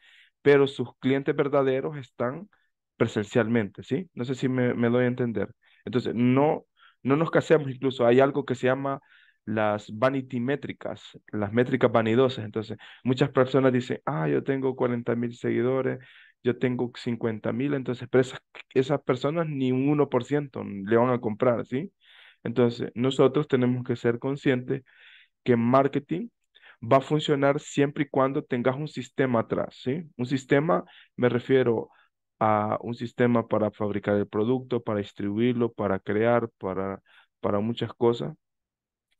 pero sus clientes verdaderos están presencialmente, ¿sí? No sé si me, me doy a entender. Entonces, no, no nos casemos, incluso hay algo que se llama las vanity métricas, las métricas vanidosas. Entonces, muchas personas dicen, ah, yo tengo 40 mil seguidores, yo tengo 50 mil, entonces, esas, personas ni un 1% le van a comprar, ¿sí? Entonces, nosotros tenemos que ser conscientes que marketing va a funcionar siempre y cuando tengas un sistema atrás, ¿sí? Un sistema, me refiero a un sistema para fabricar el producto, para distribuirlo, para crear, para, para muchas cosas.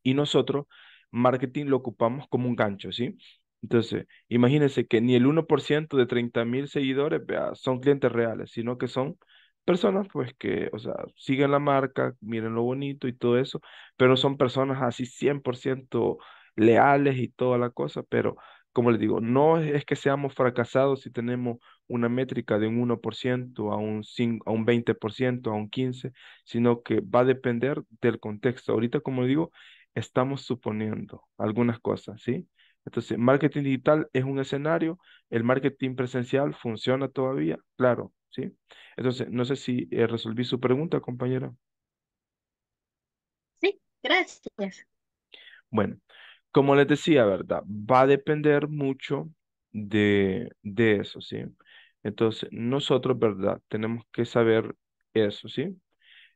Y nosotros, marketing lo ocupamos como un gancho, ¿sí? Entonces, imagínense que ni el 1% de 30 mil seguidores son clientes reales, sino que son personas pues que, o sea, siguen la marca, miren lo bonito y todo eso, pero son personas así 100% leales y toda la cosa, pero como les digo, no es que seamos fracasados si tenemos una métrica de un 1% a un, a un 20%, a un 15%, sino que va a depender del contexto. Ahorita, como digo, estamos suponiendo algunas cosas, ¿sí? Entonces, marketing digital es un escenario, el marketing presencial funciona todavía, claro, ¿sí? Entonces, no sé si eh, resolví su pregunta, compañera. Sí, gracias. Bueno, como les decía, ¿verdad? Va a depender mucho de, de eso, ¿sí? Entonces, nosotros, ¿verdad? Tenemos que saber eso, ¿sí?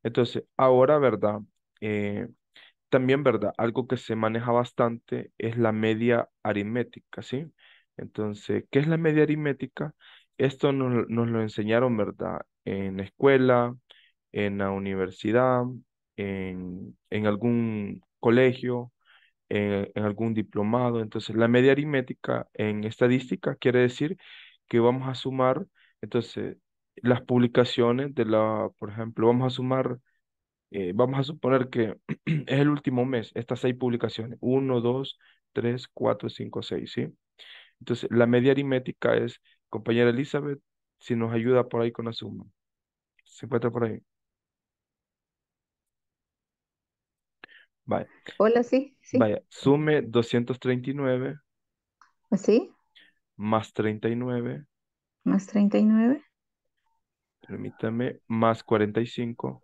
Entonces, ahora, ¿verdad? Eh, también, ¿verdad? Algo que se maneja bastante es la media aritmética, ¿sí? Entonces, ¿qué es la media aritmética? Esto nos, nos lo enseñaron, ¿verdad? En la escuela, en la universidad, en, algún colegio, en, eh, en, algún diplomado. Entonces, la media aritmética en estadística quiere decir que vamos a sumar, entonces, las publicaciones de la, por ejemplo, vamos a sumar eh, vamos a suponer que es el último mes, estas seis publicaciones, 1, 2, 3, 4, 5, 6, ¿sí? Entonces, la media aritmética es, compañera Elizabeth, si nos ayuda por ahí con la suma. ¿Se encuentra por ahí? Vaya. Hola, sí, sí. Vaya, sume 239. ¿Sí? Más 39. Más 39. Permítame, más 45.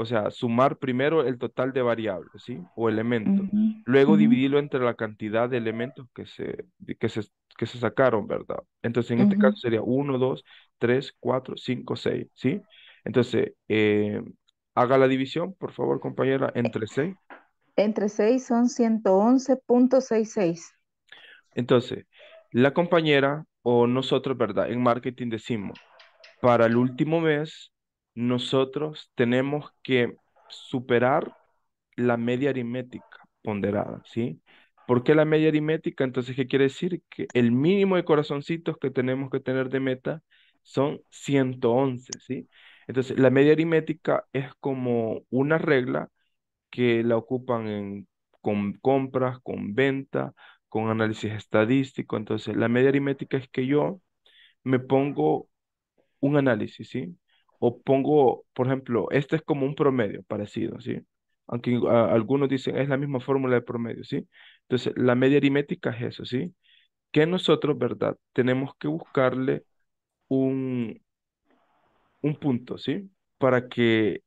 o sea, sumar primero el total de variables, ¿sí? O elementos. Luego dividirlo entre la cantidad de elementos que se, que se, sacaron, ¿verdad? Entonces, en este caso sería 1, 2, 3, 4, 5, 6, ¿sí? Entonces, eh, haga la división, por favor, compañera, entre 6. Entre 6 son 111.66. Entonces, la compañera o nosotros, ¿verdad? En marketing decimos, para el último mes nosotros tenemos que superar la media aritmética ponderada, ¿sí? ¿Por qué la media aritmética? Entonces, ¿qué quiere decir? Que el mínimo de corazoncitos que tenemos que tener de meta son 111, ¿sí? Entonces, la media aritmética es como una regla que la ocupan en, con compras, con venta, con análisis estadístico. Entonces, la media aritmética es que yo me pongo un análisis, ¿sí? o pongo, por ejemplo, este es como un promedio parecido, ¿sí? Aunque algunos dicen es la misma fórmula de promedio, ¿sí? Entonces, la media aritmética es eso, ¿sí? Que nosotros, ¿verdad? Tenemos que buscarle un, un punto, ¿sí? Para que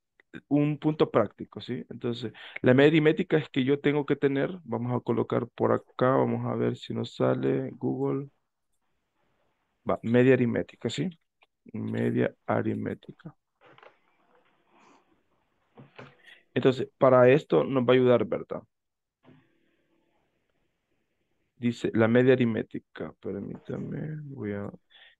un punto práctico, ¿sí? Entonces, la media aritmética es que yo tengo que tener, vamos a colocar por acá, vamos a ver si nos sale Google, va, media aritmética, ¿sí? media aritmética. Entonces, para esto nos va a ayudar, ¿verdad? Dice, la media aritmética, permítame, voy a...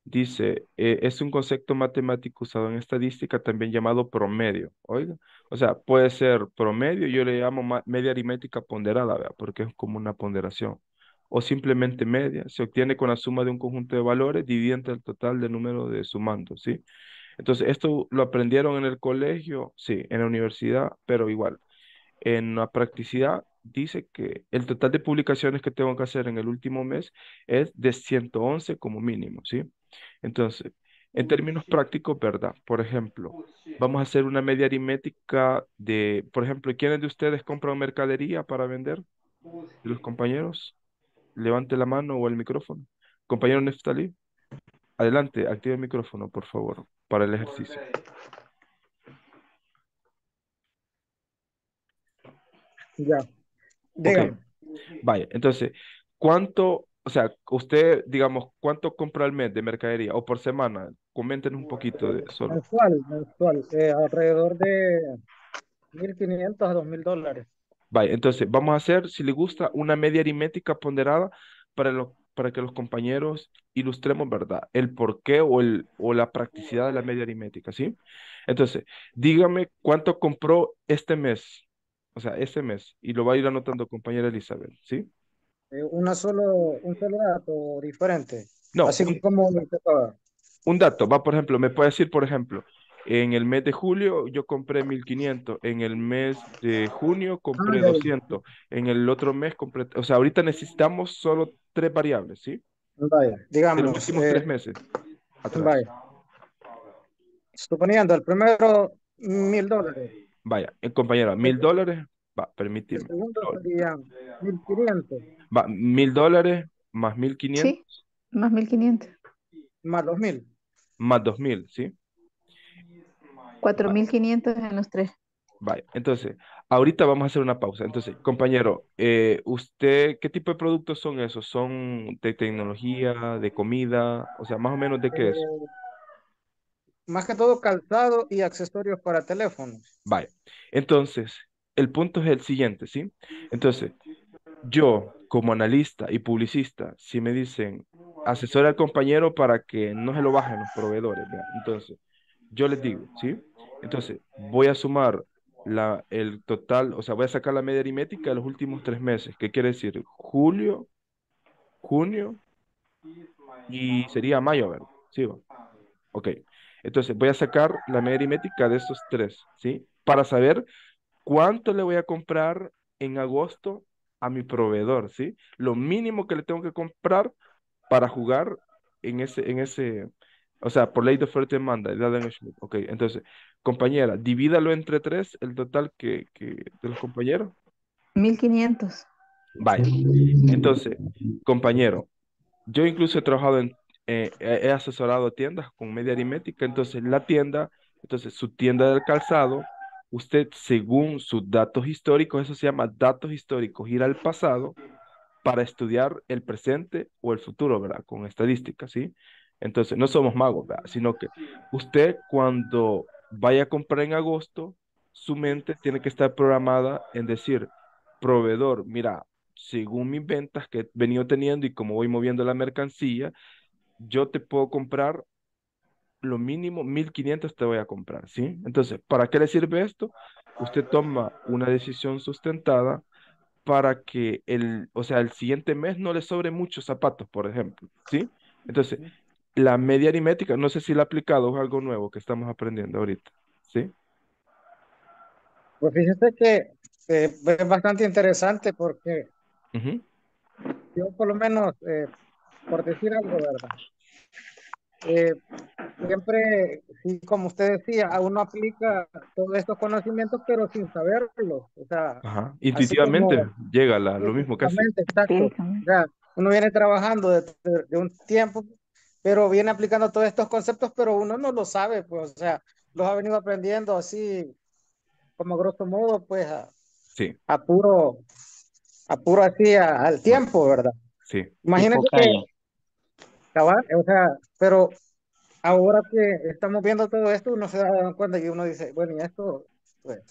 Dice, eh, es un concepto matemático usado en estadística, también llamado promedio. Oiga, o sea, puede ser promedio, yo le llamo media aritmética ponderada, ¿verdad? porque es como una ponderación o simplemente media, se obtiene con la suma de un conjunto de valores dividiendo el total del número de sumandos, ¿sí? Entonces, esto lo aprendieron en el colegio, sí, en la universidad, pero igual. En la practicidad dice que el total de publicaciones que tengo que hacer en el último mes es de 111 como mínimo, ¿sí? Entonces, en términos prácticos, ¿verdad? Por ejemplo, vamos a hacer una media aritmética de, por ejemplo, ¿quiénes de ustedes compran mercadería para vender? los compañeros? levante la mano o el micrófono. Compañero Neftali, adelante, active el micrófono, por favor, para el ejercicio. Ya. Vaya, entonces, ¿cuánto, o sea, usted, digamos, cuánto compra al mes de mercadería o por semana? Coméntenos un poquito de eso. Mensual, mensual, eh, alrededor de 1.500 a 2.000 dólares. Vale, entonces vamos a hacer, si le gusta, una media aritmética ponderada para, lo, para que los compañeros ilustremos, ¿verdad? El porqué o, el, o la practicidad de la media aritmética, ¿sí? Entonces, dígame cuánto compró este mes, o sea, este mes, y lo va a ir anotando, compañera Elizabeth, ¿sí? Eh, una solo, un solo dato diferente. No. Así un, como... Un dato, va, por ejemplo, me puede decir, por ejemplo, en el mes de julio yo compré 1500, en el mes de junio compré 200, en el otro mes compré, o sea, ahorita necesitamos solo tres variables, ¿sí? Vaya, digamos. Los últimos eh, tres meses. Vaya. Suponiendo el primero mil dólares. Vaya, eh, compañero, mil dólares, va, permíteme. El segundo sería mil Va, mil dólares más 1.500. Sí, más mil Más dos mil. Más dos mil, ¿sí? 4.500 en los tres. Vaya, entonces, ahorita vamos a hacer una pausa. Entonces, compañero, eh, ¿usted qué tipo de productos son esos? ¿Son de tecnología, de comida? O sea, más o menos de qué es. Eh, más que todo calzado y accesorios para teléfonos. Vaya, entonces, el punto es el siguiente, ¿sí? Entonces, yo como analista y publicista, si me dicen, asesora al compañero para que no se lo bajen los proveedores, entonces, yo les digo, ¿sí? Entonces, voy a sumar la, el total, o sea, voy a sacar la media aritmética de los últimos tres meses. ¿Qué quiere decir? Julio, junio y sería mayo, ¿verdad? Sí, va. Ok. Entonces, voy a sacar la media aritmética de esos tres, ¿sí? Para saber cuánto le voy a comprar en agosto a mi proveedor, ¿sí? Lo mínimo que le tengo que comprar para jugar en ese, en ese, o sea, por ley de oferta y demanda, Ok, entonces, compañera, divídalo entre tres, el total que, que de los compañeros. 1500. Vale. Entonces, compañero, yo incluso he trabajado en, eh, he asesorado tiendas con media aritmética, entonces la tienda, entonces su tienda del calzado, usted según sus datos históricos, eso se llama datos históricos, ir al pasado para estudiar el presente o el futuro, ¿verdad? Con estadísticas, ¿sí? Entonces, no somos magos, sino que usted cuando vaya a comprar en agosto, su mente tiene que estar programada en decir, proveedor, mira, según mis ventas que he venido teniendo y como voy moviendo la mercancía, yo te puedo comprar lo mínimo 1500 te voy a comprar, ¿sí? Entonces, ¿para qué le sirve esto? Usted toma una decisión sustentada para que el, o sea, el siguiente mes no le sobre muchos zapatos, por ejemplo, ¿sí? Entonces, la media aritmética, no sé si la ha aplicado, es algo nuevo que estamos aprendiendo ahorita, ¿sí? Pues fíjese que es bastante interesante porque yo por lo menos, eh, por decir algo, ¿verdad? Eh, siempre, como usted decía, uno aplica todos estos conocimientos, pero sin saberlo O sea, intuitivamente llega lo mismo casi. Exacto. uno viene trabajando de, de, un tiempo pero viene aplicando todos estos conceptos, pero uno no lo sabe, pues, o sea, los ha venido aprendiendo así, como grosso modo, pues, a, sí. a puro, a puro así, al tiempo, ¿verdad? Sí. Imagínate que, cabal, o sea, pero ahora que estamos viendo todo esto, uno se da cuenta y uno dice, bueno, y esto, pues,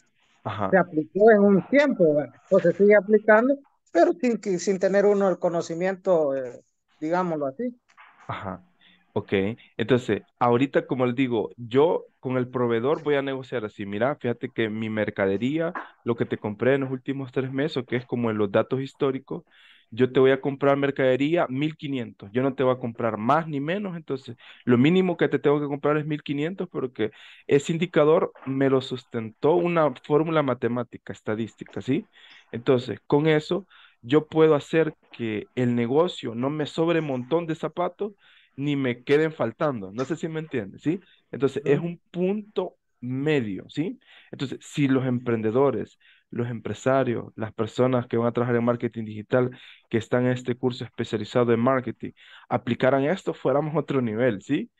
se aplicó en un tiempo, ¿verdad? pues se sigue aplicando, pero sin, sin tener uno el conocimiento, eh, digámoslo así. Ajá. Ok, entonces, ahorita como les digo, yo con el proveedor voy a negociar así, mira, fíjate que mi mercadería, lo que te compré en los últimos tres meses, que es como en los datos históricos, yo te voy a comprar mercadería 1500, yo no te voy a comprar más ni menos, entonces lo mínimo que te tengo que comprar es 1500 porque ese indicador me lo sustentó una fórmula matemática, estadística, ¿sí? Entonces, con eso yo puedo hacer que el negocio no me sobre un montón de zapatos ni me queden faltando. No sé si me entiendes, ¿sí? Entonces, es un punto medio, ¿sí? Entonces, si los emprendedores, los empresarios, las personas que van a trabajar en marketing digital, que están en este curso especializado en marketing, aplicaran esto, fuéramos otro nivel, ¿sí?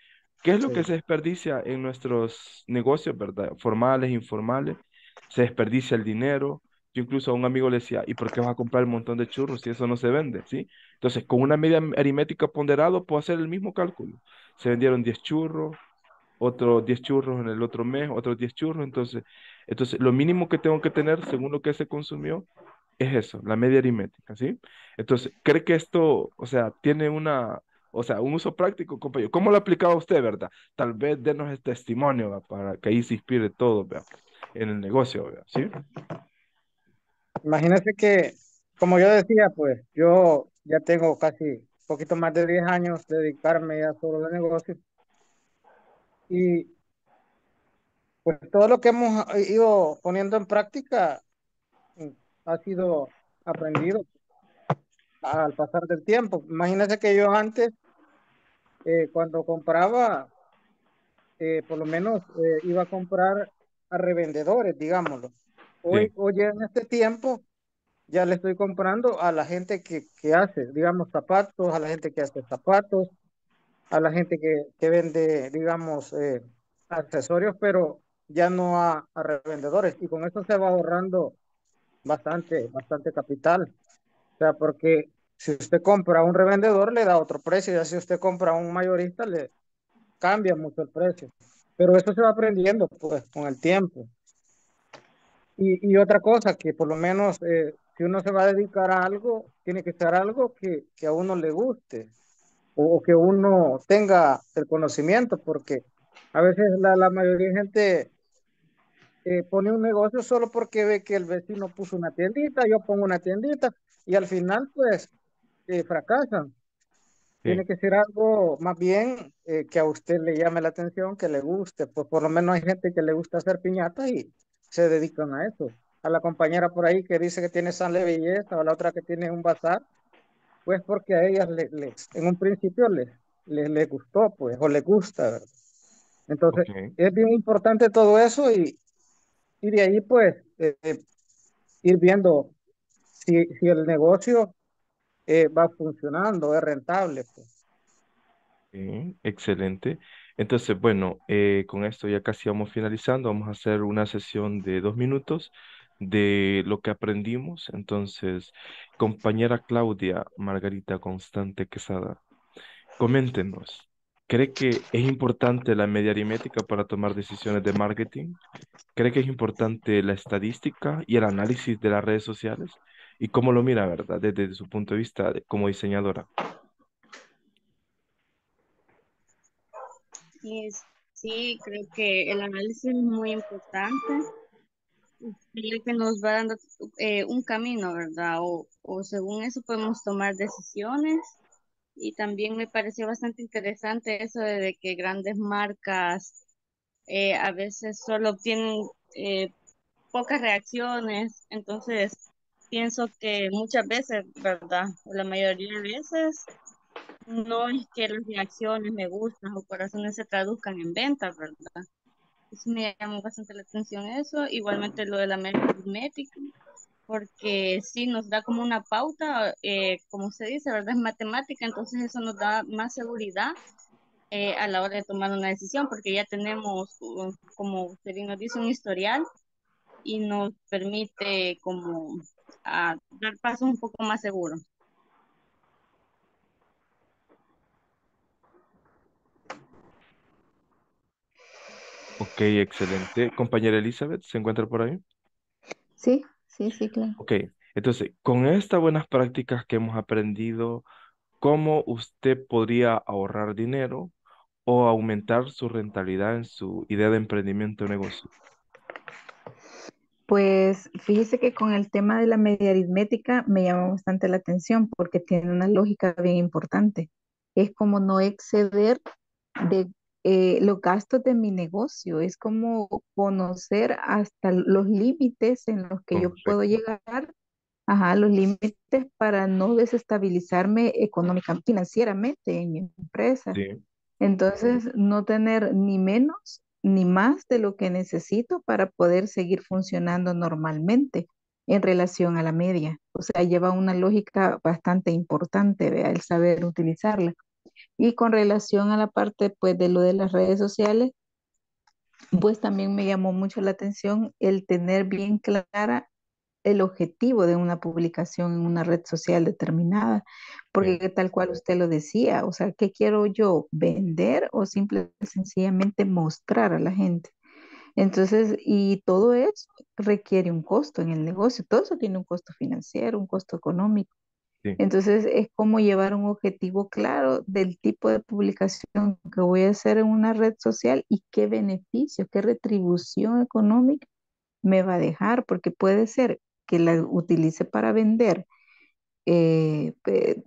¿Qué es lo que se desperdicia en nuestros negocios, verdad? Formales, informales. Se desperdicia el dinero, yo incluso a un amigo le decía, ¿y por qué vas a comprar un montón de churros si eso no se vende? ¿Sí? Entonces, con una media aritmética ponderada puedo hacer el mismo cálculo. Se vendieron 10 churros, otros 10 churros en el otro mes, otros 10 churros. Entonces, entonces, lo mínimo que tengo que tener según lo que se consumió es eso, la media aritmética, ¿sí? Entonces, ¿cree que esto, o sea, tiene una, o sea, un uso práctico, compañero? ¿Cómo lo ha aplicado usted, verdad? Tal vez denos el este testimonio para que ahí se inspire todo, ¿verdad? En el negocio, ¿verdad? ¿Sí? Imagínese que, como yo decía, pues yo ya tengo casi poquito más de 10 años de dedicarme a todo los negocios. Y pues todo lo que hemos eh, ido poniendo en práctica mm, ha sido aprendido al pasar del tiempo. Imagínese que yo antes, eh, cuando compraba, eh, por lo menos iba a comprar a revendedores, digámoslo. Hoy, hoy en este tiempo ya le estoy comprando a la gente que, hace, digamos, zapatos, a la gente que hace zapatos, a la gente que, vende, digamos, eh, accesorios, pero ya no a, a, revendedores. Y con eso se va ahorrando bastante, bastante capital. O sea, porque si usted compra a un revendedor, le da otro precio. Ya si usted compra a un mayorista, le cambia mucho el precio. Pero eso se va aprendiendo, pues, con el tiempo. Y, otra cosa, que por lo menos eh, si uno se va a dedicar a algo, tiene que ser algo que, que a uno le guste o, que uno tenga el conocimiento, porque a veces la, la mayoría de gente eh, pone un negocio solo porque ve que el vecino puso una tiendita, yo pongo una tiendita y al final pues eh, fracasan. Tiene que ser algo más bien que a usted le llame la atención, que le guste. Pues por lo menos hay gente que le gusta hacer piñatas y, se dedican a eso. A la compañera por ahí que dice que tiene San Belleza o la otra que tiene un bazar, pues porque a ellas en un principio les, les, gustó, pues, o les gusta. Entonces, es bien importante todo eso y, de ahí, pues, eh, ir viendo si, el negocio eh, va funcionando, es rentable. Pues. excelente. Entonces, bueno, eh, con esto ya casi vamos finalizando. Vamos a hacer una sesión de dos minutos de lo que aprendimos. Entonces, compañera Claudia Margarita Constante Quesada, coméntenos. ¿Cree que es importante la media aritmética para tomar decisiones de marketing? ¿Cree que es importante la estadística y el análisis de las redes sociales? ¿Y cómo lo mira, verdad, desde su punto de vista como diseñadora? Sí, creo que el análisis es muy importante y que nos va dando eh, un camino, ¿verdad? O, según eso podemos tomar decisiones y también me pareció bastante interesante eso de que grandes marcas eh, a veces solo tienen eh, pocas reacciones, entonces pienso que muchas veces, ¿verdad? la mayoría de veces no es que las reacciones, me gustan o corazones se traduzcan en ventas, ¿verdad? Eso me llama bastante la atención eso. Igualmente lo de la cosmética, porque sí nos da como una pauta, eh, como se dice, ¿verdad? Es matemática, entonces eso nos da más seguridad eh, a la hora de tomar una decisión, porque ya tenemos, uh, como usted nos dice, un historial y nos permite como ah, dar pasos un poco más seguros. Ok, excelente. Compañera Elizabeth, ¿se encuentra por ahí? Sí, sí, sí, claro. Ok, entonces, con estas buenas prácticas que hemos aprendido, ¿cómo usted podría ahorrar dinero o aumentar su rentabilidad en su idea de emprendimiento o negocio? Pues fíjese que con el tema de la media aritmética me llama bastante la atención porque tiene una lógica bien importante. Es como no exceder de eh, los gastos de mi negocio, es como conocer hasta los límites en los que yo puedo llegar, ajá, los límites para no desestabilizarme económicamente, financieramente en mi empresa. Entonces, no tener ni menos ni más de lo que necesito para poder seguir funcionando normalmente en relación a la media. O sea, lleva una lógica bastante importante, ¿vea? el saber utilizarla. Y con relación a la parte pues de lo de las redes sociales, pues también me llamó mucho la atención el tener bien clara el objetivo de una publicación en una red social determinada, porque tal cual usted lo decía, o sea, ¿qué quiero yo vender o simplemente sencillamente mostrar a la gente? Entonces, y todo eso requiere un costo en el negocio, todo eso tiene un costo financiero, un costo económico. Entonces es como llevar un objetivo claro del tipo de publicación que voy a hacer en una red social y qué beneficio, qué retribución económica me va a dejar, porque puede ser que la utilice para vender, eh,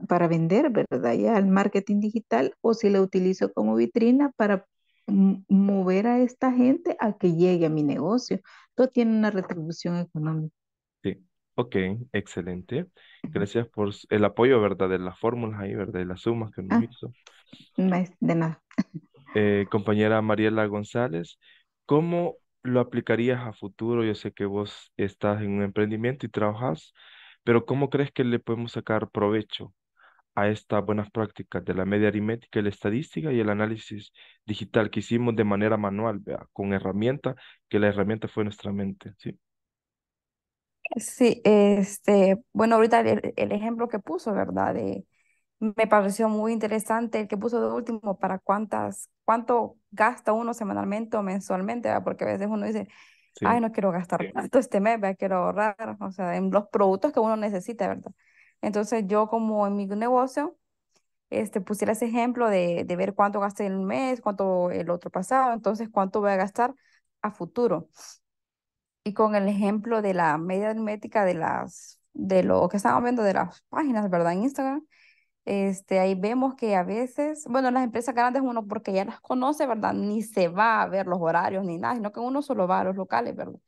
para vender, ¿verdad? Ya al marketing digital o si la utilizo como vitrina para mover a esta gente a que llegue a mi negocio. Todo tiene una retribución económica. Ok, excelente. Gracias por el apoyo, ¿verdad? De las fórmulas ahí, ¿verdad? De las sumas que nos ah, hizo. de nada. Eh, compañera Mariela González, ¿cómo lo aplicarías a futuro? Yo sé que vos estás en un emprendimiento y trabajas, pero ¿cómo crees que le podemos sacar provecho a estas buenas prácticas de la media aritmética, la estadística y el análisis digital que hicimos de manera manual, con herramienta, que la herramienta fue nuestra mente, ¿sí? Sí, este, bueno, ahorita el, ejemplo que puso, ¿verdad? me pareció muy interesante el que puso de último para cuántas, cuánto gasta uno semanalmente o mensualmente, ¿verdad? Porque a veces uno dice, ay, no quiero gastar tanto este mes, ¿verdad? quiero ahorrar, o sea, en los productos que uno necesita, ¿verdad? Entonces yo como en mi negocio, este, pusiera ese ejemplo de, ver cuánto gasté el mes, cuánto el otro pasado, entonces cuánto voy a gastar a futuro y con el ejemplo de la media aritmética de las de lo que estamos viendo de las páginas, ¿verdad? En Instagram, este, ahí vemos que a veces, bueno, las empresas grandes uno porque ya las conoce, ¿verdad? Ni se va a ver los horarios ni nada, sino que uno solo va a los locales, ¿verdad?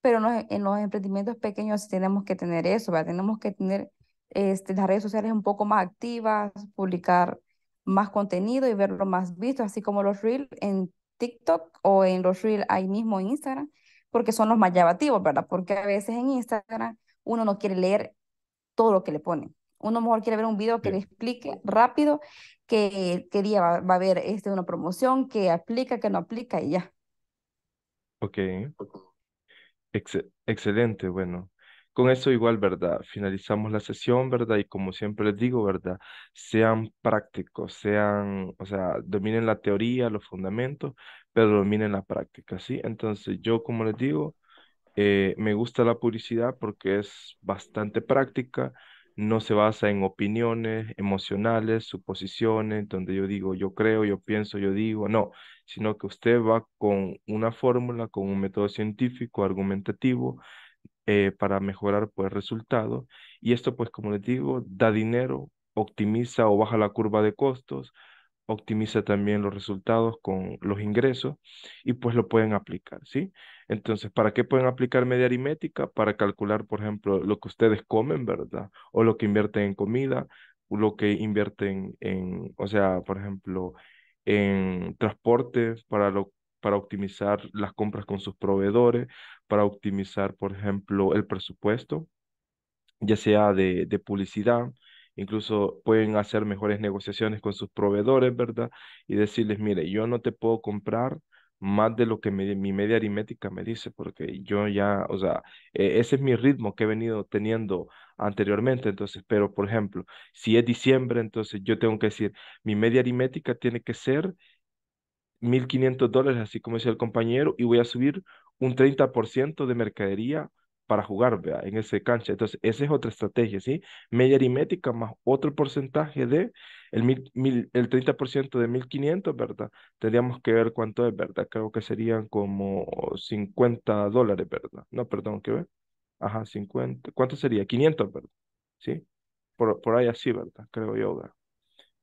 Pero en los, en los emprendimientos pequeños tenemos que tener eso, ¿verdad? Tenemos que tener este, las redes sociales un poco más activas, publicar más contenido y verlo más visto, así como los reels en TikTok o en los reels ahí mismo en Instagram porque son los más llamativos, ¿verdad? Porque a veces en Instagram uno no quiere leer todo lo que le ponen. Uno mejor quiere ver un video que le explique rápido qué, qué día va, a haber este, una promoción, qué aplica, qué no aplica y ya. Ok. excelente, bueno. Con eso igual, ¿verdad? Finalizamos la sesión, ¿verdad? Y como siempre les digo, ¿verdad? Sean prácticos, sean, o sea, dominen la teoría, los fundamentos, pero domina en la práctica, ¿sí? Entonces yo, como les digo, eh, me gusta la publicidad porque es bastante práctica, no se basa en opiniones emocionales, suposiciones, donde yo digo, yo creo, yo pienso, yo digo, no, sino que usted va con una fórmula, con un método científico, argumentativo, eh, para mejorar pues resultado Y esto pues como les digo, da dinero, optimiza o baja la curva de costos, optimiza también los resultados con los ingresos y pues lo pueden aplicar, ¿sí? Entonces, ¿para qué pueden aplicar media aritmética? Para calcular, por ejemplo, lo que ustedes comen, ¿verdad? O lo que invierten en comida, lo que invierten en, o sea, por ejemplo, en transporte, para para optimizar las compras con sus proveedores, para optimizar, por ejemplo, el presupuesto, ya sea de, de publicidad, incluso pueden hacer mejores negociaciones con sus proveedores, ¿verdad? Y decirles, mire, yo no te puedo comprar más de lo que mi media aritmética me dice, porque yo ya, o sea, e, ese es mi ritmo que he venido teniendo anteriormente, entonces, pero por ejemplo, si es diciembre, entonces yo tengo que decir, mi media aritmética tiene que ser 1.500 dólares, así como decía el compañero, y voy a subir un 30% de mercadería para jugar vea, en ese cancha. Entonces, esa es otra estrategia, ¿sí? Media aritmética más otro porcentaje de el, el 30% de 1500, ¿verdad? Tendríamos que ver cuánto es, ¿verdad? Creo que serían como 50 dólares, ¿verdad? No, perdón, ¿qué ve? Ajá, 50. ¿Cuánto sería? 500, ¿verdad? ¿Sí? Por, por ahí así, ¿verdad? Creo yo, ¿verdad?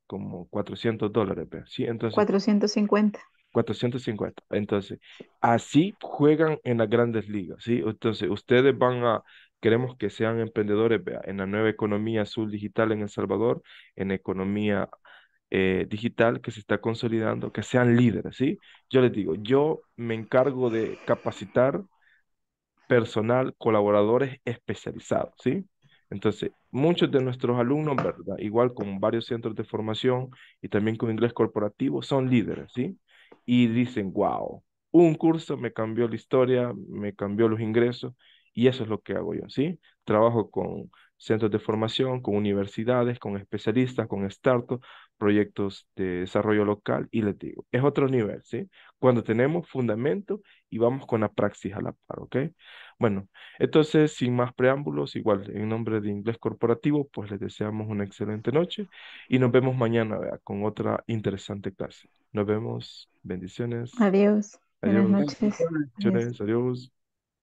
Como 400 dólares, ¿verdad? ¿Sí? Entonces, 450. 450. Entonces, así juegan en las grandes ligas, ¿sí? Entonces, ustedes van a, queremos que sean emprendedores en la nueva economía azul digital en El Salvador, en economía eh, digital que se está consolidando, que sean líderes, ¿sí? Yo les digo, yo me encargo de capacitar personal, colaboradores especializados, ¿sí? Entonces, muchos de nuestros alumnos, ¿verdad? Igual con varios centros de formación y también con inglés corporativo, son líderes, ¿sí? y dicen, wow, un curso me cambió la historia, me cambió los ingresos y eso es lo que hago yo, ¿sí? Trabajo con centros de formación, con universidades, con especialistas, con startups, proyectos de desarrollo local y les digo, es otro nivel, ¿sí? Cuando tenemos fundamento y vamos con la praxis a la par, ¿ok? Bueno, entonces, sin más preámbulos, igual, en nombre de Inglés Corporativo, pues les deseamos una excelente noche y nos vemos mañana ¿verdad? con otra interesante clase. Nos vemos, bendiciones. Adiós. Buenas noches. Adiós.